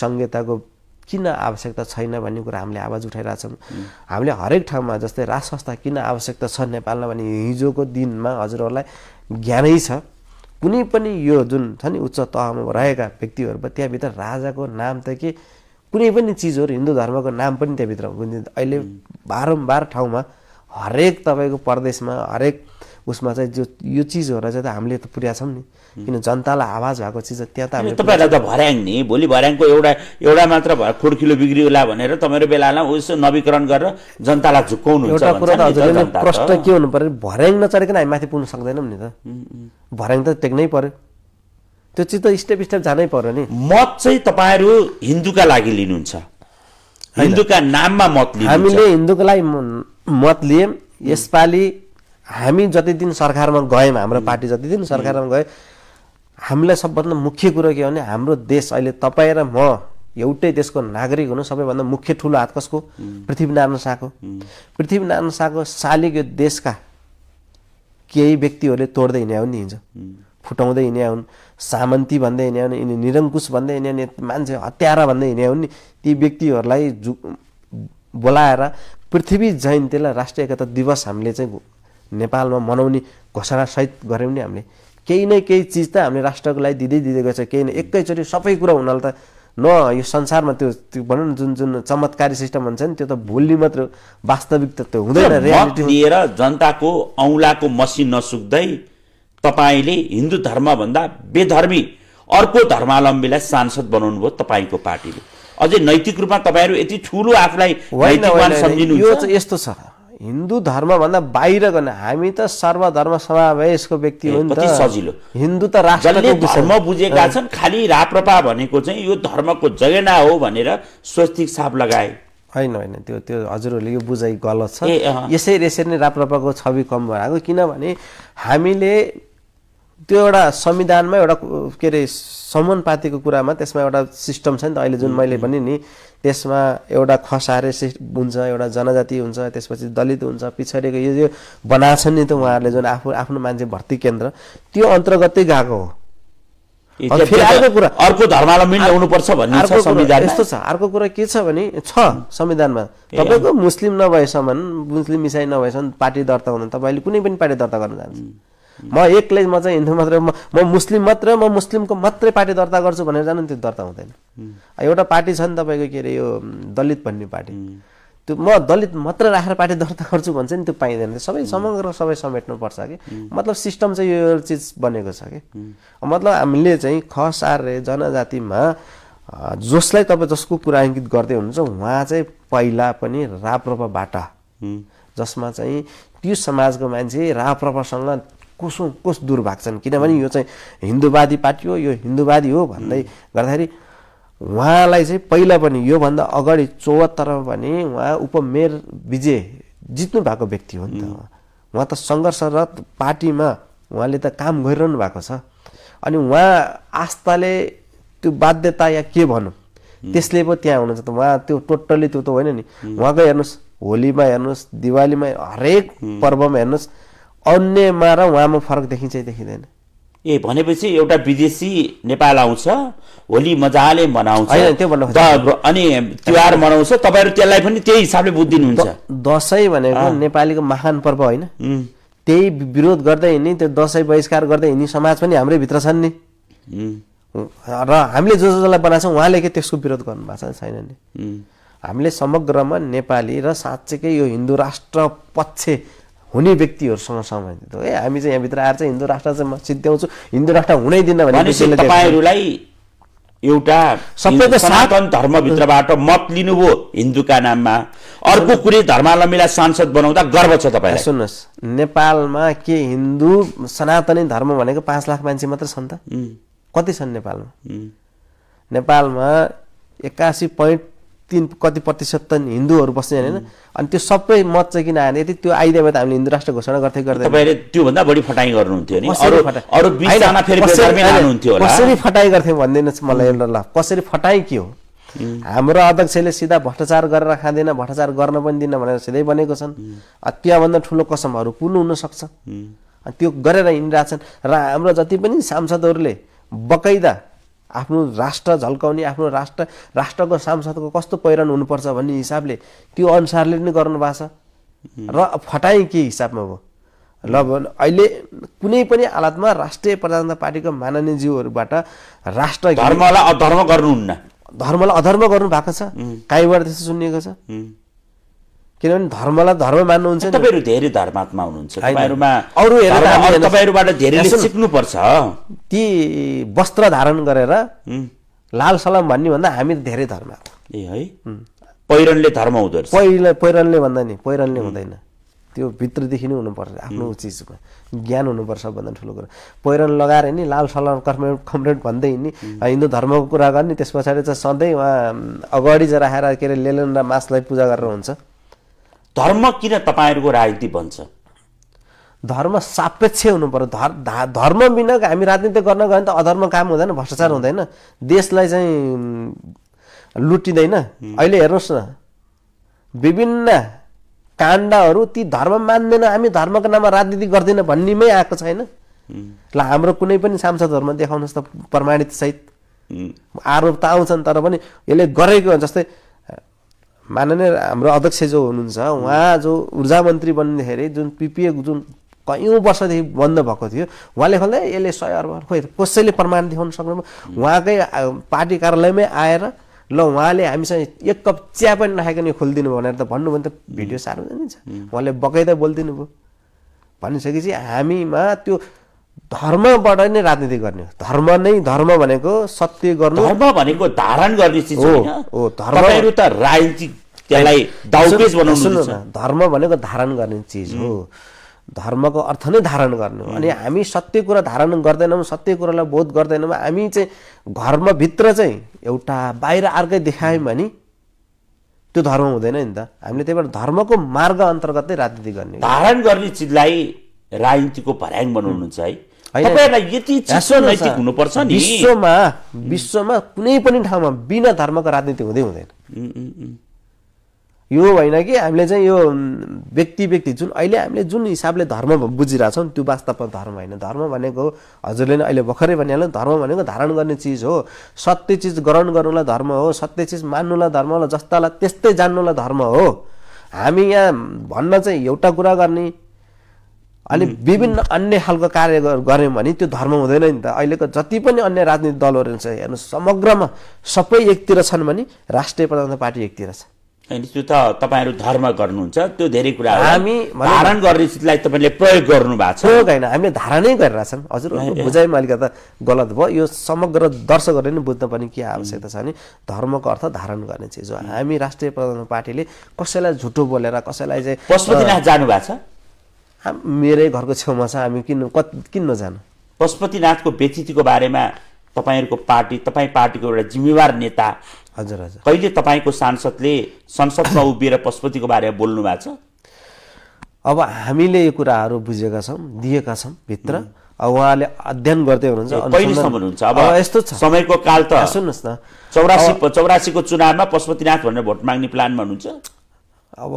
सङ्घीयताको किन आवश्यकता छैन भन्ने कुरा हामीले आवाज उठाइरहेछौँ हामीले हरेक ठाउँमा जस्तै राज संस्था किन आवश्यकता छ नेपालमा भने हिजोको दिनमा हजुरहरूलाई ज्ञानै छ कुनै पनि यो जुन छ नि उच्च तहमा रहेका व्यक्तिहरू त्यहाँभित्र राजाको नाम त के कुनै पनि चिजहरू हिन्दू धर्मको नाम पनि त्यहाँभित्र गुन्जिन्छ अहिले बारम्बार ठाउँमा हरेक तपाईँको प्रदेशमा हरेक उसमा चाहिँ जो यो चिजहरूलाई चाहिँ त हामीले त पुर्या पुर्याएछौँ नि किन जनतालाई आवाज भएको चिज त्यहाँ त हामीले तपाईँहरूलाई त भर्याङ नि भोलि भर्याङको एउटा एउटा मात्र भयो खुड्किलो बिग्रियोला भनेर तपाईँहरू बेलामा उसो नवीकरण गरेर जनतालाई झुक्काउनु एउटा कुरा त हजुरले प्रश्न के हुनु पऱ्यो भर्याङ नचढिकन हामी माथि पुग्न सक्दैनौँ नि त भर्याङ त टेक्नै पऱ्यो त्यो चिज त स्टेप स्टेप जानै पर्यो नि मत चाहिँ तपाईँहरू हिन्दूका लागि लिनुहुन्छ हिन्दूका नाममा मत हामीले हिन्दूको लागि मत लिएँ यसपालि हामी जति दिन सरकारमा गयौँ हाम्रो पार्टी जति दिन सरकारमा गयो हामीलाई सबभन्दा मुख्य कुरो के भने हाम्रो देश अहिले तपाईँ र म एउटै देशको नागरिक हुनु सबैभन्दा मुख्य ठुलो हात कसको पृथ्वीनारायण शाहको पृथ्वीनारायण शाहको शालिक यो देशका केही व्यक्तिहरूले तोड्दै हिँड्या हुन् नि फुटाउँदै हिँड्या हुन् सामन्ती भन्दै हिँड्या हुन् यिनी निरङ्कुश भन्दै हिँड्या हुन् मान्छे हत्यारा भन्दै हिँड्या हुन् नि ती व्यक्तिहरूलाई जु बोलाएर पृथ्वी जयन्तीलाई राष्ट्रिय एकता दिवस हामीले चाहिँ नेपालमा मनाउने घोषणासहित गऱ्यौँ नि हामीले केही न केही चिज त हामीले राष्ट्रको लागि दिँदै दिँदै गएछ केही न एकैचोटि सबै कुरा हुनाले त न यो संसारमा त्यो त्यो भनौँ न जुन जुन चमत्कारी सिस्टम भन्छ नि त्यो त भुल्ने मात्र वास्तविकता त्यो हुँदैन रियालिटी लिएर जनताको औँलाको मसी नसुक्दै तपाईँले हिन्दू धर्मभन्दा बेधर्मी अर्को धर्मावलम्बीलाई सांसद बनाउनु भयो तपाईँको पार्टीले अझै नैतिक रूपमा तपाईँहरू यति ठुलो आफूलाई यो यस्तो छ हिन्दू धर्मभन्दा बाहिर गर्ने हामी त सर्वधर्म समावेशको व्यक्ति हो नि त सजिलो हिन्दू त राष्ट्रले धर्म बुझेका छन् खालि राप्रपा भनेको चाहिँ यो धर्मको जगेना हो भनेर स्वस्तिक साप लगाए होइन होइन त्यो त्यो हजुरहरूले यो बुझाइ गलत छ यसरी यसरी नै राप्रपाको छवि कम भएको किनभने हामीले त्यो एउटा संविधानमा एउटा के अरे समानुपातिको कुरामा त्यसमा एउटा सिस्टम छ नि त अहिले जुन मैले भने नि त्यसमा एउटा खसारे सिस्ट हुन्छ एउटा जनजाति हुन्छ त्यसपछि दलित हुन्छ पिछडिएको यो यो बनाएछन् नि त उहाँहरूले जुन आफू आफ्नो मान्छे भर्ती केन्द्र त्यो अन्तर्गतै गएको हो अर्को यस्तो छ अर्को कुरा के छ भने छ संविधानमा तपाईँको मुस्लिम नभएसम्म मुस्लिम इसाई नभएसम्म पार्टी दर्ता हुनु तपाईँले कुनै पनि पार्टी दर्ता गर्न जान्छ म एक्लै म चाहिँ हिन्दू मात्र म मुस्लिम मात्र म मुस्लिमको मात्रै पार्टी दर्ता गर्छु भनेर जानु त्यो दर्ता हुँदैन एउटा पार्टी छ नि तपाईँको के अरे यो दलित भन्ने पार्टी त्यो म दलित मात्र राखेर पार्टी दर्ता गर्छु भन्छ नि त्यो पाइँदैन सबै समग्र सबै समेट्नुपर्छ कि मतलब सिस्टम चाहिँ यो चिज बनेको छ कि मतलब हामीले चाहिँ खस खसारे जनजातिमा जसलाई तपाईँ जसको कुरा इङ्गित गर्दै हुनुहुन्छ उहाँ चाहिँ पहिला पनि राप्रपाबाट जसमा चाहिँ त्यो समाजको मान्छे राप्रपासँग कसो कस दूर भाग्छन् किनभने यो चाहिँ हिन्दूवादी पार्टी हो यो हिन्दूवादी हो भन्दै गर्दाखेरि उहाँलाई चाहिँ पहिला पनि योभन्दा अगाडि चौहत्तरमा पनि उहाँ उपमेयर विजय जित्नु भएको व्यक्ति हो नि त उहाँ त सङ्घर्षरत पार्टीमा उहाँले त काम गरिरहनु भएको छ अनि उहाँ आस्थाले त्यो बाध्यता या के भनौँ त्यसले पो त्यहाँ हुनुहुन्छ त उहाँ त्यो टोटल्ली त्यो त होइन नि उहाँको हेर्नुहोस् होलीमा हेर्नुहोस् दिवालीमा हरेक पर्वमा हेर्नुहोस् अन्यमा र उहाँमा फरक देखिन्छ देखिँदैन ए भनेपछि एउटा विदेशी नेपाल आउँछ होली मजाले मनाउँछ अनि तिहार मनाउँछ तपाईँहरू त्यसलाई पनि त्यही हिसाबले बुझिदिनुहुन्छ दसैँ भनेको नेपालीको महान पर्व होइन त्यही विरोध गर्दै हिँड्ने त्यो दसैँ बहिष्कार गर्दै हिँड्ने समाज पनि हाम्रै भित्र छन् नि र हामीले जो जसलाई बनाएको छौँ उहाँले के त्यसको विरोध गर्नु भएको छैन नि हामीले समग्रमा नेपाली र साँच्चैकै यो हिन्दू राष्ट्र पक्ष हुने व्यक्तिहरूसँग सम्बन्धित हो ए हामी चाहिँ यहाँभित्र आएर चाहिँ हिन्दू राष्ट्र चाहिँ म सिद्ध्याउँछु हिन्दू राष्ट्र हुनै दिन भने तपाईँहरूलाई एउटा सनातन धर्मभित्रबाट मत लिनुभयो हिन्दूका नाममा अर्को कुनै धर्मावलम्बीलाई सांसद बनाउँदा गर्व छ तपाईँ सुन्नुहोस् नेपालमा के हिन्दू सनातनी धर्म भनेको पाँच लाख मान्छे मात्र छन् त कति छन् नेपालमा नेपालमा एक्कासी पोइन्ट तिन कति प्रतिशत त हिन्दूहरू बस्ने होइन अनि त्यो सबै मत चाहिँ किन आएन यदि त्यो आइदियो त हामीले हिन्दू राष्ट्र घोषणा गर्दै गर्दै तपाईँले त्योभन्दा बढी फटाइ गर्नुहुन्थ्यो कसरी फटाइ गर्थ्यो भनिदिनुहोस् मलाई एउटा ल कसरी फटाइ के हो हाम्रो अध्यक्षले सिधा भ्रष्टाचार गरेर खाँदैन भ्रष्टाचार गर्न पनि दिन भनेर सिधै बनेको छन् त्यहाँभन्दा ठुलो कसमहरू कुन हुनसक्छ त्यो गरेर हिँडिरहेछन् र हाम्रो जति पनि सांसदहरूले बकैदा आफ्नो राष्ट्र झल्काउने आफ्नो राष्ट्र राष्ट्रको सांसदको कस्तो पहिरन हुनुपर्छ भन्ने हिसाबले त्यो अनुसारले नै गर्नुभएको छ र फटाएँ के हिसाबमा भयो ल अहिले कुनै पनि हालतमा राष्ट्रिय प्रजातन्त्र पार्टीको माननीय जीवहरूबाट राष्ट्र धर्मलाई अधर्म गर्नुहुन्न धर्मलाई अधर्म गर्नु भएको छ कहीँबाट त्यस्तो सुनिएको छ किनभने धर्मलाई धर्म मान्नुहुन्छ तपाईँहरू धेरै धर्मात्मा हुनुहुन्छ अरू तपाईँहरूबाट धेरै सिक्नुपर्छ ती वस्त्र धारण गरेर लाल सलाम भन्ने भन्दा हामी धेरै धर्म ए है पहिरनले धर्म हुँदो रहेछ पहिरनले भन्दा नि पहिरनले हुँदैन त्यो भित्रदेखि नै हुनुपर्छ आफ्नो चिजमा ज्ञान हुनुपर्छ भन्दा ठुलो कुरा पहिरन लगाएर नि लाल सलाम कम्प्लेट कम्प्लेट भन्दै नि हिन्दू धर्मको कुरा गर्ने त्यस पछाडि चाहिँ सधैँ उहाँ अगाडि चाहिँ राखेर के अरे लेलन र मासलाई पूजा गरेर हुन्छ धर्म किन तपाईँहरूको राजनीति बन्छ धर्म सापेक्ष हुनु पर्यो धर् धर्म बिना हामी राजनीति गर्न गयो भने त अधर्म काम हुँदैन भ्रष्टाचार हुँदैन देशलाई चाहिँ लुटिँदैन अहिले हेर्नुहोस् न विभिन्न काण्डहरू ती धर्म मान्दैन हामी धर्मको नाममा राजनीति गर्दैन भन्नेमै आएको छैन ल हाम्रो कुनै पनि सांसदहरूमा देखाउनुहोस् त प्रमाणित सहित आरोप त आउँछन् तर पनि यसले गरेको जस्तै माननीय हाम्रो अध्यक्ष जो हुनुहुन्छ उहाँ जो ऊर्जा मन्त्री बन्दाखेरि जुन पिपिए जुन कयौँ वर्षदेखि बन्द भएको थियो उहाँले खोल्दै यसले सय अर्ब खोइ कसैले प्रमाण देखाउन सक्नु उहाँकै पार्टी कार्यालयमै आएर ल उहाँले हामीसँग एक कप चिया पनि नखाएको नि खोलिदिनु भनेर त भन्नु भने त भिडियो सार्वजनिक छ उहाँले बकैदा बोलिदिनु भयो भनिसकेपछि हामीमा त्यो धर्मबाट नै राजनीति गर्ने धर्म नै धर्म भनेको सत्य गर्नु धर्म भनेको धारण गर्ने चिज हो धर्महरू त राजनीति त्यसलाई बनाउनु धर्म भनेको धारण गर्ने चिज हो धर्मको अर्थ नै धारण गर्नु अनि हामी सत्य कुरा धारण गर्दैनौँ सत्य कुरालाई बोध गर्दैनौँ हामी चाहिँ धर्मभित्र चाहिँ एउटा बाहिर अर्कै देखायौँ भने त्यो धर्म हुँदैन नि त हामीले त्यही भएर धर्मको मार्ग अन्तर्गतै राजनीति गर्ने धारण गर्ने चिजलाई राजनीतिको भर्याङ बनाउनुहुन्छ है तपाईँहरूलाई यति चिसो नैतिक हुनुपर्छ नि विश्वमा विश्वमा कुनै पनि ठाउँमा बिना धर्मको राजनीति हुँदै हुँदैन यो होइन कि हामीले चाहिँ यो व्यक्ति व्यक्ति जुन अहिले हामीले जुन हिसाबले धर्म बुझिरहेछौँ त्यो वास्तवमा धर्म होइन धर्म भनेको हजुरले नै अहिले भर्खरै भनिहाल्नु धर्म भनेको धारण गर्ने चिज हो सत्य चिज ग्रहण गर्नुलाई धर्म हो सत्य चिज मान्नुलाई धर्म होला जस्तालाई त्यस्तै जान्नुलाई धर्म हो हामी यहाँ भन्न चाहिँ एउटा कुरा गर्ने अनि विभिन्न अन्य खालको कार्य गऱ्यौँ भने त्यो धर्म हुँदैन नि त अहिलेको जति पनि अन्य राजनीतिक दलहरू छ हेर्नु समग्रमा सबै एकतिर छन् भने राष्ट्रिय प्रजातन्त्र पार्टी एकतिर छ होइन त्यो त तपाईँहरू धर्म गर्नुहुन्छ त्यो धेरै कुरा हामी धारण गर्ने चिजलाई तपाईँले प्रयोग गर्नु भएको छ होइन हामीले धारणै गरिरहेछौँ हजुर बुझाइमा त गलत भयो यो समग्र दर्शकहरूले नै बुझ्न पनि के आवश्यकता छ भने धर्मको अर्थ धारण गर्ने चिज हो हामी राष्ट्रिय प्रजातन्त्र पार्टीले कसैलाई झुटो बोलेर कसैलाई चाहिँ पशुपतिनाथ जानु भएको छ मेरै घरको छेउमा छ हामी किन कति किन्न पशुपतिनाथको व्यतिथिको बारेमा तपाईँहरूको पार्टी तपाईँ पार्टीको एउटा जिम्मेवार नेता हजुर हजुर कहिले तपाईँको सांसदले संसदमा उभिएर पशुपतिको बारेमा बोल्नु भएको छ अब हामीले यो कुराहरू बुझेका छौँ दिएका छौँ भित्र अब उहाँले अध्ययन गर्दै हुनुहुन्छ हुनुहुन्छ अब यस्तो छ समयको काल त सुन्नुहोस् न चौरासी चौरासीको चुनावमा पशुपतिनाथ भनेर भोट माग्ने प्लानमा हुनुहुन्छ अब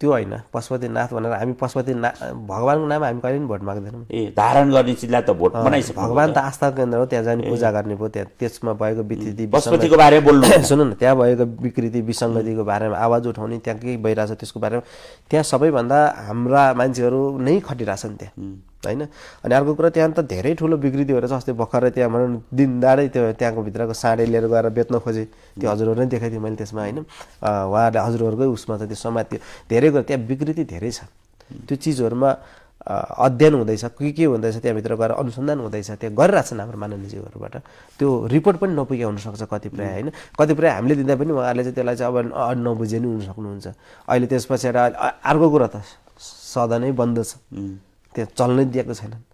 त्यो होइन पशुपतिनाथ भनेर हामी पशुपतिनाथ भगवान्को नाम हामी कहिले पनि भोट माग्दैनौँ ए धारण गर्ने चिजलाई त भोट बनाइस भगवान् त आस्था केन्द्र हो त्यहाँ जाने पूजा गर्ने भयो त्यहाँ त्यसमा भएको विकृति पशुपतिको बारेमा बोल्नु सुन न त्यहाँ भएको विकृति विसङ्गतिको बारेमा आवाज उठाउने त्यहाँ के भइरहेछ त्यसको बारेमा त्यहाँ सबैभन्दा हाम्रा मान्छेहरू नै खटिरहेछन् त्यहाँ होइन अनि अर्को कुरा त्यहाँ त धेरै ठुलो बिग्रिदियो भएर अस्ति भर्खरै त्यहाँ भनौँ दिनदारै त्यो त्यहाँको भित्रको साँडे लिएर गएर बेच्न खोजेँ त्यो हजुरहरू नै देखाइदिएँ मैले त्यसमा होइन उहाँहरूले हजुरहरूकै उसमा त त्यो समात्यो धेरै कुरा त्यहाँ विकृति धेरै छ त्यो चिजहरूमा अध्ययन हुँदैछ के के हुँदैछ त्यहाँभित्र गएर अनुसन्धान हुँदैछ त्यहाँ गरिरहेछन् हाम्रो माननीयजीहरूबाट त्यो रिपोर्ट पनि नपुग्या हुनसक्छ कतिपय होइन कतिपय हामीले दिँदा पनि उहाँहरूले चाहिँ त्यसलाई चाहिँ अब नबुझे नै हुन सक्नुहुन्छ अहिले त्यसपछि अर्को कुरा त सदनै बन्द छ त्यो चल्नै दिएको छैनन्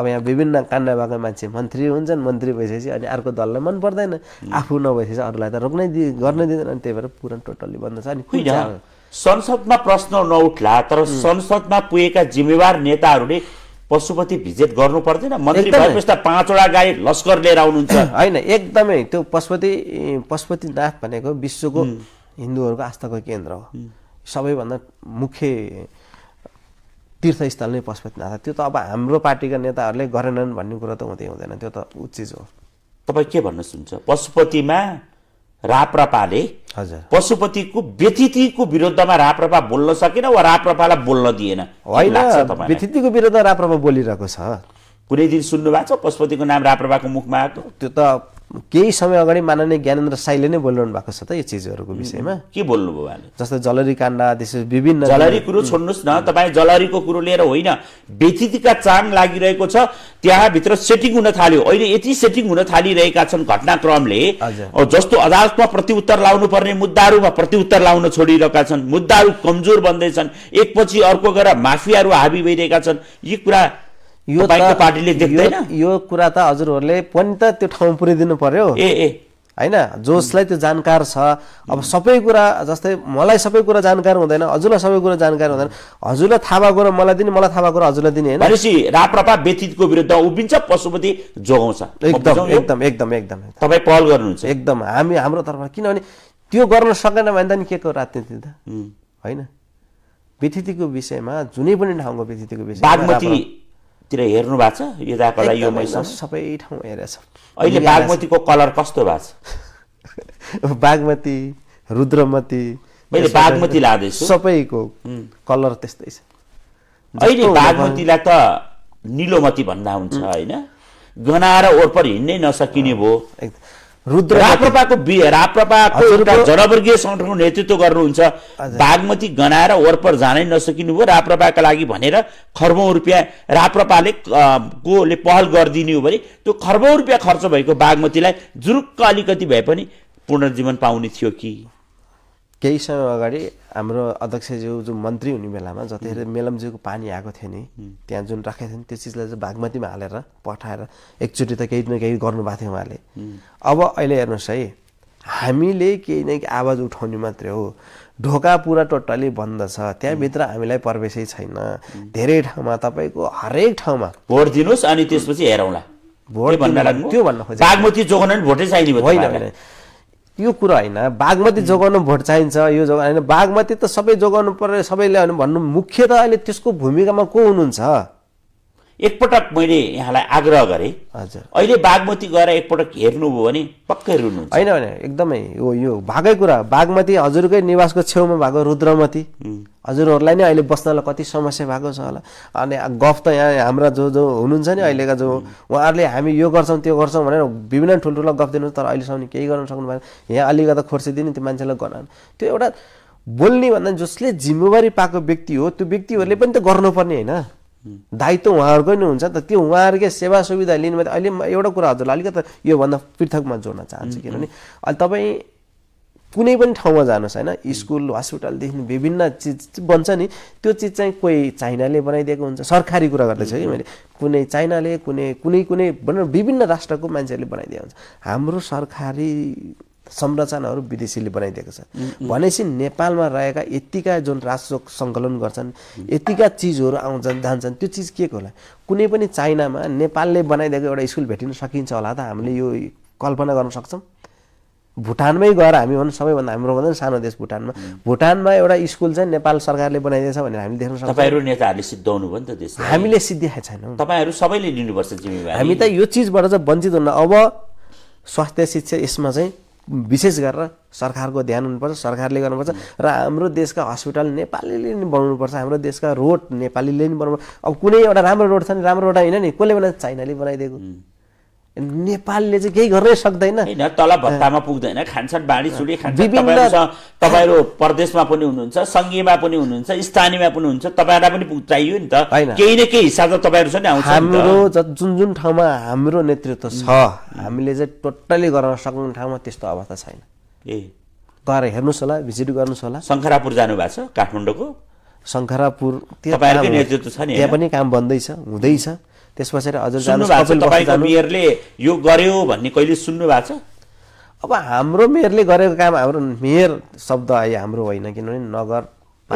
अब यहाँ विभिन्न काण्ड भएको मान्छे मन्त्री हुन्छन् मन्त्री भइसकेपछि अनि अर्को दललाई मन पर्दैन आफू नभइसकेपछि अरूलाई त रोक्नै दि गर्नै दिँदैन अनि त्यही भएर पुरा टोटल्ली बन्द छ अनि संसदमा प्रश्न नउठला तर संसदमा पुगेका जिम्मेवार नेताहरूले पशुपति भिजिट गर्नु पर्दैन मन्त्री पाँचवटा गाई लस्कर लिएर आउनुहुन्छ होइन एकदमै त्यो पशुपति पशुपतिनाथ भनेको विश्वको हिन्दूहरूको आस्थाको केन्द्र हो सबैभन्दा मुख्य तीर्थस्थल नै पशुपतिनाथ त्यो त अब हाम्रो पार्टीका नेताहरूले गरेनन् भन्ने कुरो त हुँदै हुँदैन त्यो त ऊ चिज हो तपाईँ के भन्नु सुन्छ पशुपतिमा राप्रपाले हजुर पशुपतिको व्यतिथिको विरुद्धमा राप्रपा बोल्न सकेन वा राप्रपालाई बोल्न दिएन होइन व्यतिथिको विरुद्ध राप्रपा बोलिरहेको छ कुनै दिन सुन्नु भएको छ पशुपतिको नाम राप्रपाको मुखमा आएको त्यो त केही समय अगाडि माननीय ज्ञानेन्द्र साईले नै बोलिरहनु भएको छ त यो चिजहरूको विषयमा के बोल्नुभयो उहाँले जस्तै जलरी काण्ड त्यसै विभिन्न जलरी कुरो छोड्नुहोस् न तपाईँ जलरीको कुरो लिएर होइन व्यतिथिका चाङ लागिरहेको छ त्यहाँभित्र सेटिङ हुन थाल्यो अहिले यति सेटिङ हुन थालिरहेका छन् घटनाक्रमले जस्तो अदालतमा प्रतिउत्तर लाउनु पर्ने मुद्दाहरूमा प्रतिउत्तर लाउन छोडिरहेका छन् मुद्दाहरू कमजोर बन्दैछन् एकपछि अर्को गएर माफियाहरू हाबी भइरहेका छन् यी कुरा यो पार्टीले देख्दैन यो कुरा त हजुरहरूले पनि त त्यो ठाउँमा पुर्याइदिनु पर्यो ए ए होइन जसलाई त्यो जानकार छ अब सबै कुरा जस्तै मलाई सबै कुरा जानकार हुँदैन हजुरलाई सबै कुरा जानकार हुँदैन हजुरलाई थाहा भएको कुरा मलाई दिने मलाई थाहा भएको कुरा हजुरलाई दिने होइन राप्रपा व्यतीतको विरुद्ध उभिन्छ पशुपति जोगाउँछ एकदम एकदम एकदम एकदम तपाईँ पहल गर्नुहुन्छ एकदम हामी हाम्रो तर्फ किनभने त्यो गर्न सकेन भने त नि के को राजनीति त होइन व्यतिथिको विषयमा जुनै पनि ठाउँको व्यतिथिको विषय तिर हेर्नु भएको छ यो दाखला यो मैसम सबै ठाउँ हेरेछ अहिले बागमतीको कलर कस्तो भएको छ बागमती रुद्रमती मैले बागमती लाँदैछु सबैको कलर त्यस्तै छ अहिले बागमतीलाई त निलोमती भन्दा हुन्छ होइन गनाएर ओरपर हिँड्नै नसकिने भयो रुद्र राप्रपाको राप्रपाको एउटा जनवर्गीय सङ्गठनको नेतृत्व गर्नुहुन्छ बागमती गनाएर वरपर जानै नसकिनु भयो राप्रपाका लागि भनेर खर्बौँ रुपियाँ राप्रपाले कोले पहल गरिदिने हो भने त्यो खर्बौँ रुपियाँ खर्च भएको बागमतीलाई जुरुक्क अलिकति भए पनि पुनर्जीवन पाउने थियो कि केही समय अगाडि हाम्रो अध्यक्षज्यू जो मन्त्री हुने बेलामा जतिखेर मेलमज्यूको पानी आएको थियो नि त्यहाँ जुन राखेको थियो नि त्यो चिजलाई चाहिँ बागमतीमा हालेर पठाएर एकचोटि त केही न केही गर्नुभएको थियो उहाँले अब अहिले हेर्नुहोस् है हामीले केही न केही आवाज उठाउने मात्रै हो ढोका पुरा टोटल्ली बन्द छ त्यहाँभित्र हामीलाई प्रवेशै छैन धेरै ठाउँमा तपाईँको हरेक ठाउँमा भोट दिनुहोस् अनि त्यसपछि हेरौँला भोट त्यो भन्न खोजेको बागमती जोगाउन भोटै चाहिने होइन यो कुरो होइन बागमती जोगाउनु भोट चाहिन्छ यो जोगा होइन बागमती त सबै जोगाउनु पर्यो सबैले भन्नु मुख्य त अहिले त्यसको भूमिकामा को हुनुहुन्छ एकपटक मैले यहाँलाई आग्रह गरेँ हजुर अहिले बागमती गएर एकपटक हेर्नुभयो भने पक्कै रुनु होइन होइन एकदमै हो यो भागै कुरा बागमती हजुरकै निवासको छेउमा भएको रुद्रमती हजुरहरूलाई नै अहिले बस्नलाई कति समस्या भएको छ होला अनि गफ त यहाँ हाम्रा जो जो हुनुहुन्छ नि अहिलेका जो उहाँहरूले हामी यो गर्छौँ त्यो गर्छौँ भनेर विभिन्न ठुल्ठुलो गफ दिनु तर अहिलेसम्म केही गर्न सक्नु भएन यहाँ अलिकता खोर्सिदिने त्यो मान्छेलाई गर्न त्यो एउटा बोल्ने भन्दा जसले जिम्मेवारी पाएको व्यक्ति हो त्यो व्यक्तिहरूले पनि त गर्नुपर्ने होइन दायित्व उहाँहरूकै नै हुन्छ त त्यो उहाँहरूकै सेवा सुविधा लिनु अहिले एउटा कुरा हजुरलाई अलिकति योभन्दा पृथकमा जोड्न चाहन्छु किनभने अहिले तपाईँ कुनै पनि ठाउँमा जानुहोस् होइन स्कुल हस्पिटलदेखि विभिन्न चिज बन्छ नि त्यो चिज चाहिँ कोही चाइनाले बनाइदिएको हुन्छ सरकारी कुरा गर्दैछु कि मैले कुनै चाइनाले कुनै कुनै कुनै भनौँ विभिन्न राष्ट्रको मान्छेहरूले बनाइदिएको हुन्छ हाम्रो सरकारी संरचनाहरू विदेशीले बनाइदिएको छ भनेपछि नेपालमा रहेका यतिका जुन राजस्व सङ्कलन गर्छन् यतिका चिजहरू आउँछन् जान्छन् त्यो चिज के होला कुनै पनि चाइनामा नेपालले बनाइदिएको एउटा स्कुल भेटिन सकिन्छ होला त हामीले यो कल्पना गर्न सक्छौँ भुटानमै गएर हामी भनौँ सबैभन्दा हाम्रो भन्दा सानो देश भुटानमा भुटानमा एउटा स्कुल चाहिँ नेपाल सरकारले बनाइदिएछ भनेर हामीले देख्न सक्छौँ तपाईँहरू नेताहरूले सिद्धाउनु भयो नि त देश हामीले सिद्धाएको छैनौँ तपाईँहरू सबैले लिनुपर्छ जिम्मेवारी हामी त यो चिजबाट चाहिँ वञ्चित हुन अब स्वास्थ्य शिक्षा यसमा चाहिँ विशेष गरेर सरकारको ध्यान हुनुपर्छ सरकारले गर्नुपर्छ र हाम्रो देशका हस्पिटल नेपालीले नै बनाउनुपर्छ हाम्रो देशका रोड नेपालीले नै बनाउनु अब कुनै एउटा राम्रो रोड छ नि राम्रो रोड होइन नि कसले बनाएको चाइनाले बनाइदिएको नेपालले चाहिँ केही गर्नै सक्दैन होइन तल भत्तामा पुग्दैन खान्छन् बाँडी चुडी खान्छ तपाईँहरू प्रदेशमा पनि हुनुहुन्छ सङ्घीयमा पनि हुनुहुन्छ स्थानीयमा पनि हुनुहुन्छ तपाईँलाई पनि चाहियो नि त केही न केही हिसाब त तपाईँहरू नि आउँछ हाम्रो जुन जुन ठाउँमा हाम्रो नेतृत्व छ हामीले चाहिँ टोटल्ली गर्न सक्ने ठाउँमा त्यस्तो अवस्था छैन ए गएर हेर्नुहोस् होला भिजिट गर्नुहोस् होला शङ्खरापुर जानुभएको छ काठमाडौँको शङ्खरापुर त्यहाँ पनि काम बन्दैछ हुँदैछ त्यस पछाडि हजुर तपाईँको मेयरले यो गर्यो भन्ने कहिले सुन्नु भएको छ अब हाम्रो मेयरले गरेको काम हाम्रो मेयर शब्द है हाम्रो होइन किनभने नगर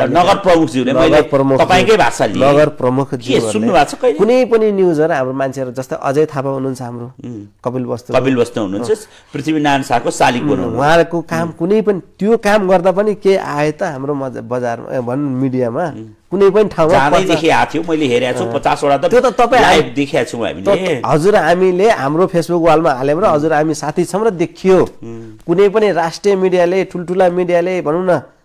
नगर प्रमुख मैले तपाईँकै भाषा नगर प्रमुख सुन्नु भएको छ कुनै पनि न्युजहरू हाम्रो मान्छेहरू जस्तै अजय थापा हुनुहुन्छ हाम्रो कपिल वस्तु कपिल वस्तु हुनुहुन्छ पृथ्वीनारायण शाहको शालिक उहाँको काम कुनै पनि त्यो काम गर्दा पनि के आयो त हाम्रो बजारमा भन मिडियामा कुनै पनि ठाउँमा मैले हेरेको छु पचासवटा त्यो त तपाईँ देखेको छौँ हामीले हजुर हामीले हाम्रो फेसबुक वालमा हाल्यौँ र हजुर हामी साथी छौँ र देखियो कुनै पनि राष्ट्रिय मिडियाले ठुल्ठुला मिडियाले भनौँ न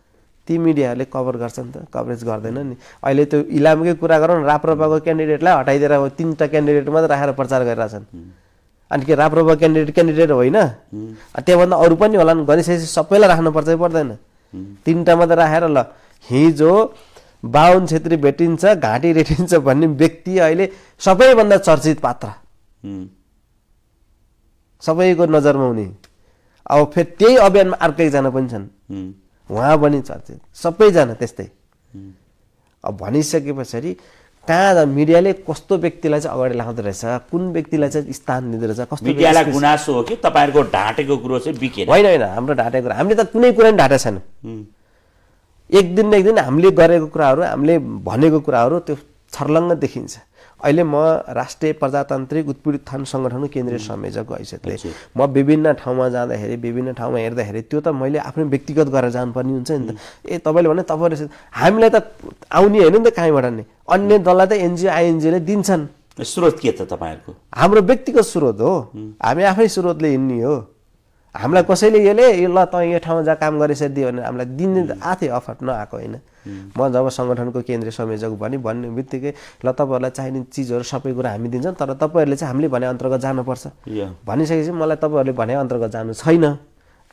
ती मिडियाहरूले कभर गर्छन् त कभरेज गर्दैन नि अहिले त्यो इलामकै कुरा गरौँ राप्रपाको क्यान्डिडेटलाई हटाइदिएर अब तिनवटा क्यान्डिडेट मात्र राखेर प्रचार गरिरहेछन् अनि के राप्रपा क्यान्डिडेट क्यान्डिडेट होइन त्योभन्दा अरू पनि होला नि गणेश सबैलाई राख्नु राख्नुपर्छ पर्दैन तिनवटा मात्र राखेर ल हिजो बाहुन छेत्री भेटिन्छ घाँटी रेटिन्छ भन्ने व्यक्ति अहिले सबैभन्दा चर्चित पात्र सबैको नजरमा हुने अब फेरि त्यही अभियानमा अर्को एकजना पनि छन् उहाँ पनि चर्चित सबैजना त्यस्तै अब भनिसके पछाडि कहाँ मिडियाले कस्तो व्यक्तिलाई चाहिँ अगाडि लाउँदो रहेछ कुन व्यक्तिलाई चाहिँ स्थान दिँदो रहेछ कस्तो मिडियालाई गुनासो हो कि तपाईँहरूको ढाँटेको कुरो चाहिँ बिके होइन होइन हाम्रो ढाँटेको कुरा हामीले त कुनै कुरा नि ढाँटा छैन एक दिन न एक दिन हामीले गरेको कुराहरू हामीले भनेको कुराहरू त्यो छर्लङ्ग देखिन्छ अहिले म राष्ट्रिय प्रजातान्त्रिक उत्पीडित सङ्गठन केन्द्रीय संयोजकको हैसियतले म विभिन्न ठाउँमा जाँदाखेरि विभिन्न ठाउँमा हेर्दाखेरि त्यो त मैले आफ्नै व्यक्तिगत गरेर जानुपर्ने हुन्छ नि त ए तपाईँले भने तपाईँले हामीलाई त आउने होइन नि त कहीँबाट नै अन्य दललाई त एनजिओ आइएनजिओले दिन्छन् स्रोत के त तपाईँहरूको हाम्रो व्यक्तिगत स्रोत हो हामी आफै स्रोतले हिँड्ने हो हामीलाई कसैले यसले ल त यो ठाउँमा जहाँ काम गरेछ दियो भने हामीलाई दिन दिन आथे अफर नआएको होइन म जब सङ्गठनको केन्द्रीय संयोजक भने भन्ने बित्तिकै ल तपाईँहरूलाई चाहिने चिजहरू सबै कुरा हामी दिन्छौँ तर तपाईँहरूले चाहिँ हामीले भने अन्तर्गत जानुपर्छ भनिसकेपछि मलाई तपाईँहरूले भने अन्तर्गत जानु छैन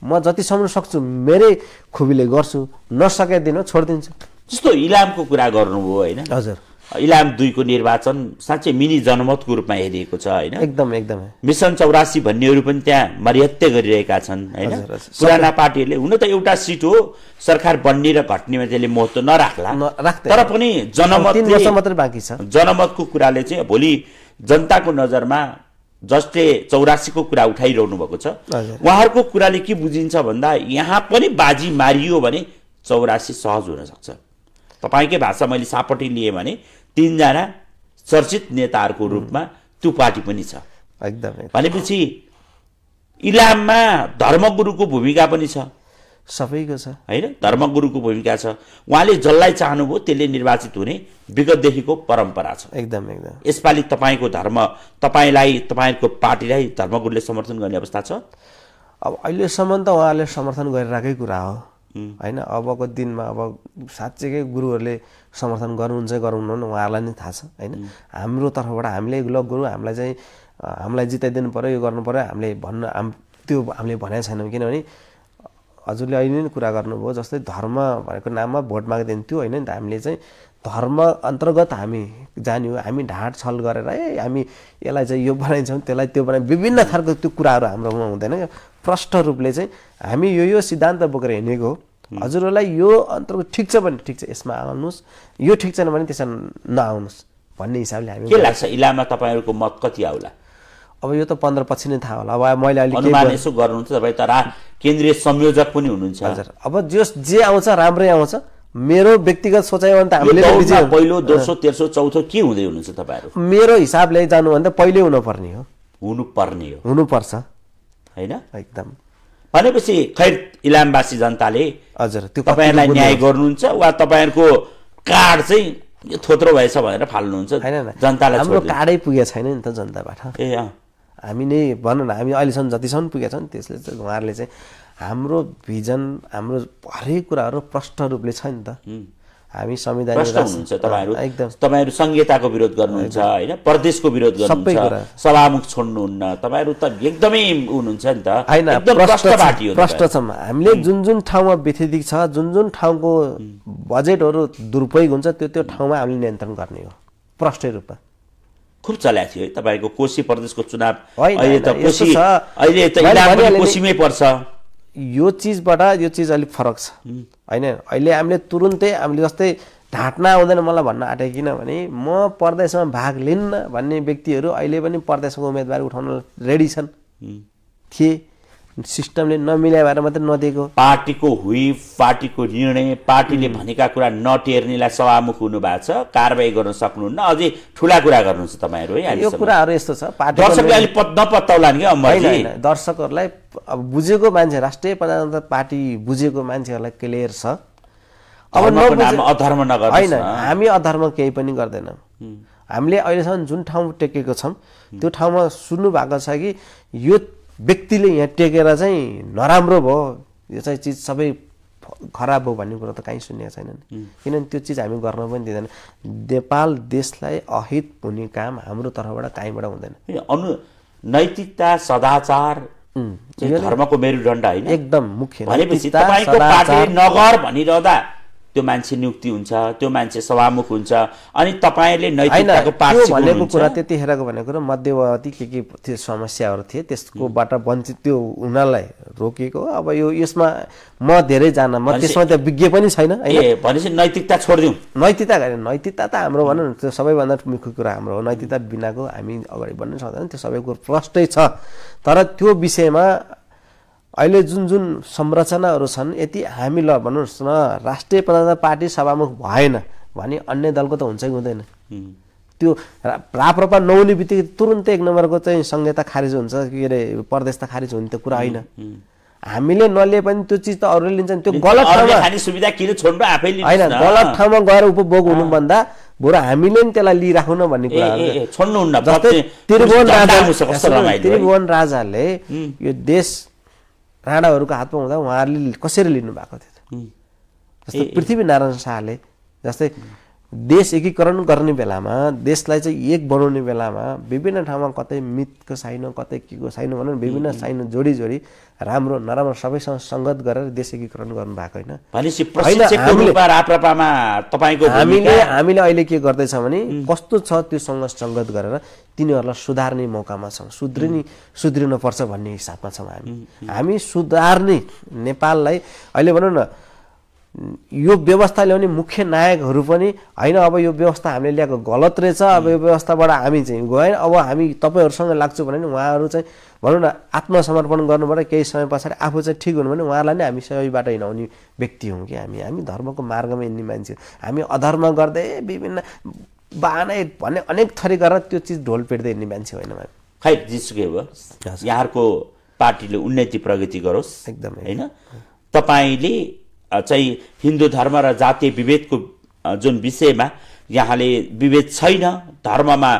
म जति जतिसम्म सक्छु मेरै खुबीले गर्छु नसकेदिन छोडिदिन्छु जस्तो इलामको कुरा गर्नुभयो होइन हजुर इलाम दुईको निर्वाचन साँच्चै मिनी जनमतको रूपमा हेरिएको छ होइन एकदम एकदम मिसन चौरासी भन्नेहरू पनि त्यहाँ मरिहत्य गरिरहेका छन् होइन पुराना पार्टीहरूले हुन त एउटा सिट हो सरकार बन्ने र घट्नेमा त्यसले महत्त्व नराख्ला तर पनि जनमत मात्रै बाँकी छ जनमतको कुराले चाहिँ भोलि जनताको नजरमा जसले चौरासीको कुरा उठाइरहनु भएको छ उहाँहरूको कुराले के बुझिन्छ भन्दा यहाँ पनि बाजी मारियो भने चौरासी सहज हुन सक्छ तपाईँकै भाषा मैले सापट्टि लिएँ भने तिनजना चर्चित नेताहरूको रूपमा त्यो पार्टी पनि छ एकदमै भनेपछि इलाममा धर्मगुरुको भूमिका पनि छ सबैको छ होइन धर्मगुरुको भूमिका छ उहाँले जसलाई चाहनुभयो त्यसले निर्वाचित हुने विगतदेखिको परम्परा छ एकदम एकदम यसपालि तपाईँको धर्म तपाईँलाई तपाईँको पार्टीलाई धर्मगुरुले समर्थन गर्ने अवस्था छ अब अहिलेसम्म त उहाँले समर्थन गरिरहेकै कुरा हो होइन अबको दिनमा अब साँच्चैकै गुरुहरूले समर्थन गर्नुहुन्छ गराउनुहुन्न उहाँहरूलाई नै थाहा छ होइन हाम्रो तर्फबाट हामीले ल गुरु हामीलाई चाहिँ हामीलाई जिताइदिनु पऱ्यो यो गर्नु पऱ्यो हामीले भन्न हाम त्यो हामीले भनेको छैनौँ किनभने हजुरले अहिले नै कुरा गर्नुभयो जस्तै धर्म भनेको नाममा भोट माग्दैन त्यो होइन नि त हामीले चाहिँ धर्म अन्तर्गत हामी जान्यौँ हामी ढाँट छल गरेर है हामी यसलाई चाहिँ यो बनाइन्छौँ त्यसलाई त्यो बनाइ विभिन्न खालको त्यो कुराहरू हाम्रोमा हुँदैन प्रष्ट रूपले चाहिँ हामी यो यो सिद्धान्त बोकेर हिँडेको हो हजुरहरूलाई यो अन्तर्गत ठिक छ भने ठिक छ यसमा आउनुहोस् यो ठिक छैन भने त्यसमा नआउनुहोस् भन्ने हिसाबले हामी के लाग्छ इलामा तपाईँहरूको मत कति आउला अब यो त पन्ध्र पछि नै थाहा होला अब मैले अलिक यसो गर्नुहुन्छ तपाईँ त केन्द्रीय संयोजक पनि हुनुहुन्छ हजुर अब जस जे आउँछ राम्रै आउँछ मेरो व्यक्तिगत सोचाइ भने त हामीले पहिलो दोस्रो तेस्रो चौथो के हुँदै हुनुहुन्छ तपाईँहरू मेरो हिसाबले जानुभन्दा पहिले हुनुपर्ने हो हुनुपर्ने हो हुनुपर्छ होइन एकदम भनेपछि खैर इलामवासी जनताले हजुर त्यो तपाईँहरूलाई न्याय गर्नुहुन्छ वा तपाईँहरूको कार्ड चाहिँ यो थोत्रो भएछ भनेर फाल्नुहुन्छ होइन जनतालाई हाम्रो कार्डै पुगेको छैन नि त जनताबाट ए अँ हामी नै भनौँ न हामी अहिलेसम्म जतिसम्म पुगेका छौँ त्यसले चाहिँ उहाँहरूले चाहिँ हाम्रो भिजन हाम्रो हरेक कुराहरू प्रष्ट रूपले छ नि त हामी संविधान तपाईँहरू एकदम तपाईँहरू संहिताको विरोध गर्नुहुन्छ होइन प्रदेशको विरोध गर्नुहुन्छ सभामुख छोड्नुहुन्न तपाईँहरू त एकदमै हुनुहुन्छ नि त होइन प्रष्ट छौँ हामीले जुन जुन ठाउँमा व्यथितिक छ जुन जुन ठाउँको बजेटहरू दुरुपयोग हुन्छ त्यो त्यो ठाउँमा हामीले नियन्त्रण गर्ने हो प्रष्ट रूपमा खुब चलाएको थियो है तपाईँको कोशी प्रदेशको चुनाव अहिले त कोशी अहिले त कोशीमै पर्छ यो चिजबाट यो चिज अलिक फरक छ होइन अहिले हामीले तुरुन्तै हामीले जस्तै ढाँट्न आउँदैन मलाई भन्न आँटेँ किनभने म परदेशमा भाग लिन्न भन्ने व्यक्तिहरू अहिले पनि प्रदेशको उम्मेदवारी उठाउन रेडी छन् थिए सिस्टमले नमिलाए भएर मात्रै नदिएको पार्टीको हुइ पार्टीको निर्णय पार्टीले भनेका कुरा नटेर्नेलाई सभामुख हुनु भएको छ कारवाही गर्न सक्नुहुन्न अझै ठुला कुरा गर्नुहुन्छ तपाईँहरू है यो कुराहरू यस्तो छ दर्शकले नपत्ताउला नि दर्शकहरूलाई अब बुझेको मान्छे राष्ट्रिय प्रजातन्त्र पार्टी बुझेको मान्छेहरूलाई क्लियर छ अब अधर्म नगर होइन हामी अधर्म केही पनि गर्दैनौँ हामीले अहिलेसम्म जुन ठाउँ टेकेको छौँ त्यो ठाउँमा सुन्नु भएको छ कि यो व्यक्तिले यहाँ टेकेर चाहिँ नराम्रो भयो यो चाहिँ चिज सबै खराब हो भन्ने कुरो त काहीँ सुनेको छैनन् किनभने त्यो चिज हामी गर्न पनि दिँदैन नेपाल देशलाई अहित हुने काम हाम्रो तर्फबाट कहीँबाट हुँदैन अनु नैतिकता सदाचार धर्मको मेरुदण्ड होइन एकदम मुख्य भनेपछि नगर भनिरहँदा त्यो मान्छे नियुक्ति हुन्छ त्यो मान्छे सभामुख हुन्छ अनि तपाईँले नैतिकताको पाठ भनेको कुरा त्यतिखेरको भनेको र मध्यवती के के त्यो समस्याहरू थिए त्यसकोबाट वञ्चित त्यो उनीहरूलाई रोकेको अब यो यसमा म धेरै जान म त्यसमा त विज्ञ पनि छैन भनेपछि नैतिकता छोडिदिउँ नैतिकता होइन नैतिकता त हाम्रो भनौँ त्यो सबैभन्दा मुख्य कुरा हाम्रो हो नैतिकता बिनाको हामी अगाडि बढ्न सक्दैनौँ त्यो सबै कुरो प्रष्टै छ तर त्यो विषयमा अहिले जुन जुन संरचनाहरू छन् यति हामी ल भन्नुहोस् न राष्ट्रिय प्रजातन्त्र पार्टी सभामुख भएन भने अन्य दलको त हुन्छ कि हुँदैन त्यो राप्रपा नहुने बित्तिकै तुरुन्तै एक नम्बरको चाहिँ संहिता खारिज हुन्छ के अरे परदेश त खारिज हुने त कुरा होइन हामीले नलिए पनि त्यो चिज त अरूले लिन्छन् त्यो गलत ठाउँमा होइन गलत ठाउँमा गएर उपभोग हुनुभन्दा बरु हामीले नि त्यसलाई लिइराखौँ न भन्ने कुरा त्रिभुवन राजा त्रिभुवन राजाले यो देश राणाहरूको हातमा हुँदा उहाँहरूले कसरी लिनु भएको थियो जस्तै पृथ्वीनारायण शाहले जस्तै देश एकीकरण गर्ने बेलामा देशलाई चाहिँ एक बनाउने बेलामा विभिन्न ठाउँमा कतै मितको साइनो कतै के को साइनो भनौँ विभिन्न साइनो जोडी जोडी राम्रो नराम्रो सबैसँग सङ्गत गरेर देश एकीकरण गर्नु भएको होइन हामीले हामीले अहिले के गर्दैछौँ भने कस्तो छ त्योसँग सङ्गत गरेर तिनीहरूलाई सुधार्ने मौकामा छौँ सुध्रिने सुध्रिनुपर्छ भन्ने हिसाबमा छौँ हामी हामी सुधार्ने नेपाललाई अहिले भनौँ न यो व्यवस्था ल्याउने मुख्य नायकहरू पनि होइन अब यो व्यवस्था हामीले ल्याएको गलत रहेछ अब यो व्यवस्थाबाट हामी चाहिँ गएन अब हामी तपाईँहरूसँग लाग्छु भने उहाँहरू चाहिँ भनौँ न आत्मसमर्पण गर्नुबाट केही समय पछाडि आफू चाहिँ ठिक हुनु भने उहाँलाई नै हामी सबैबाट हिँडाउने व्यक्ति हौँ कि हामी हामी धर्मको मार्गमा हिँड्ने मान्छे हामी अधर्म गर्दै विभिन्न बाहना भन्ने अनेक थरी गरेर त्यो चिज ढोल पेट्दै हिँड्ने मान्छे होइन खै जिसुकै हो यहाँहरूको पार्टीले उन्नति प्रगति गरोस् एकदमै होइन तपाईँले चाहिँ हिन्दू धर्म र जातीय विभेदको जुन विषयमा यहाँले विभेद छैन धर्ममा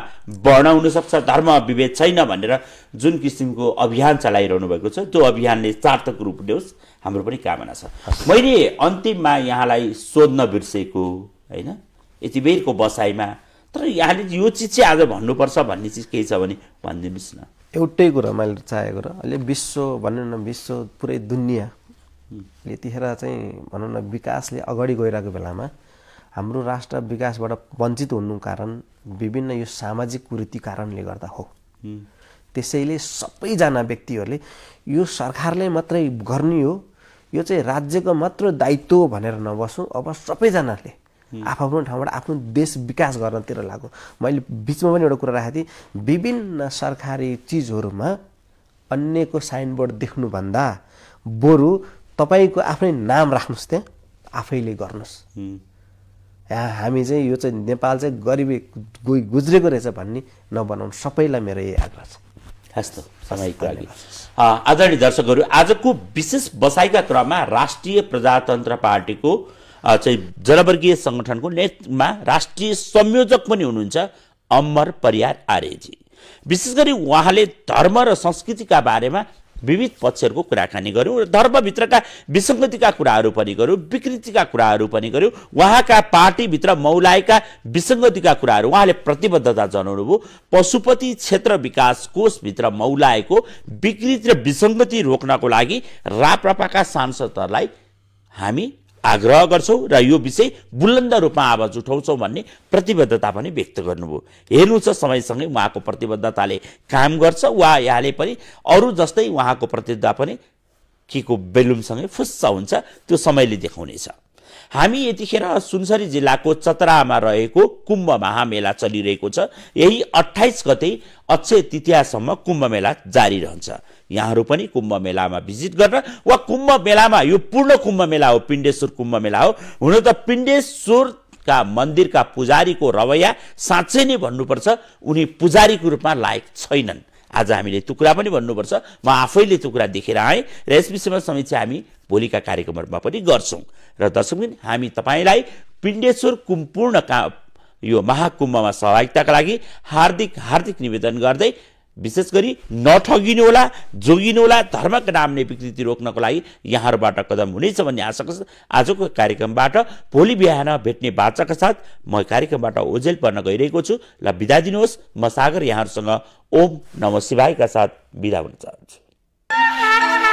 वर्ण हुनसक्छ धर्म विभेद छैन भनेर जुन किसिमको अभियान चलाइरहनु भएको छ त्यो अभियानले सार्थक रूप ल्याओस् हाम्रो पनि कामना छ मैले अन्तिममा यहाँलाई सोध्न बिर्सेको होइन यति बेरको बसाइमा तर यहाँले यो चिज चाहिँ आज भन्नुपर्छ भन्ने चिज केही छ भने भनिदिनुहोस् न एउटै कुरा मैले चाहेको र अहिले विश्व भनौँ न विश्व पुरै दुनियाँ यतिखेर चाहिँ भनौँ न विकासले अगाडि गइरहेको बेलामा हाम्रो राष्ट्र विकासबाट वञ्चित हुनु कारण विभिन्न यो सामाजिक कुरीति कारणले गर्दा हो त्यसैले सबैजना व्यक्तिहरूले यो सरकारले मात्रै गर्ने हो यो चाहिँ राज्यको मात्र दायित्व भनेर नबसौँ अब सबैजनाले आफ्नो ठाउँबाट आफ्नो देश विकास गर्नतिर लागौँ मैले बिचमा पनि एउटा कुरा राखेको थिएँ विभिन्न सरकारी चिजहरूमा अन्यको साइनबोर्ड देख्नुभन्दा बरु तपाईँको आफ्नै नाम राख्नुहोस् त्यहाँ आफैले गर्नुहोस् यहाँ हामी चाहिँ यो चाहिँ नेपाल चाहिँ गरिबी गुज्रेको रहेछ भन्ने नबनाउनु सबैलाई मेरो यही आग्रह छ त समयको लागि आदरणीय दर्शकहरू आजको विशेष बसाइका क्रममा राष्ट्रिय प्रजातन्त्र पार्टीको चाहिँ जनवर्गीय सङ्गठनको नेतमा राष्ट्रिय संयोजक पनि हुनुहुन्छ अमर परियार आर्यजी विशेष गरी उहाँले धर्म र संस्कृतिका बारेमा विविध पक्षहरूको कुराकानी गऱ्यौँ र धर्मभित्रका विसङ्गतिका कुराहरू पनि गऱ्यौँ विकृतिका कुराहरू पनि गऱ्यौँ उहाँका पार्टीभित्र मौलाएका विसङ्गतिका कुराहरू उहाँले प्रतिबद्धता जनाउनुभयो पशुपति क्षेत्र विकास कोषभित्र मौलाएको विकृति र विसङ्गति रोक्नको लागि राप्रपाका सांसदहरूलाई हामी आग्रह गर्छौँ र यो विषय बुलन्द रूपमा आवाज उठाउँछौँ भन्ने प्रतिबद्धता पनि व्यक्त गर्नुभयो हेर्नु छ समयसँगै उहाँको प्रतिबद्धताले काम गर्छ वा यहाँले पनि अरू जस्तै उहाँको प्रतिबद्धता पनि के को बेलुमसँगै फुस्स हुन्छ त्यो समयले देखाउनेछ हामी यतिखेर सुनसरी जिल्लाको चतरामा रहेको कुम्भ महामेला चलिरहेको छ यही अठाइस गते अक्षय तृतीयासम्म कुम्भ मेला जारी रहन्छ यहाँहरू पनि कुम्भ मेलामा भिजिट गर्न वा कुम्भ मेलामा यो पूर्ण कुम्भ मेला हो पिण्डेश्वर कुम्भ मेला हो हुन त पिण्डेश्वर का मन्दिरका पुजारीको रवैया साँच्चै नै भन्नुपर्छ उनी पुजारीको रूपमा लायक छैनन् आज हामीले त्यो कुरा पनि भन्नुपर्छ म आफैले त्यो कुरा देखेर आएँ र यस विषयमा समीक्षा हामी भोलिका कार्यक्रमहरूमा पनि गर्छौँ र दर्शकबिन हामी तपाईँलाई पिण्डेश्वर कुम्पूर्ण का यो महाकुम्भमा सहभागिताका लागि हार्दिक हार्दिक निवेदन गर्दै विशेष गरी जोगिनु होला धर्मका नामले विकृति रोक्नको लागि यहाँहरूबाट कदम हुनेछ भन्ने आशा गर्छ आजको कार्यक्रमबाट भोलि बिहान भेट्ने बाचाका साथ म कार्यक्रमबाट ओझेल पर्न गइरहेको छु ल बिदा दिनुहोस् म सागर यहाँहरूसँग ओम नम शिवायका साथ बिदा हुन चाहन्छु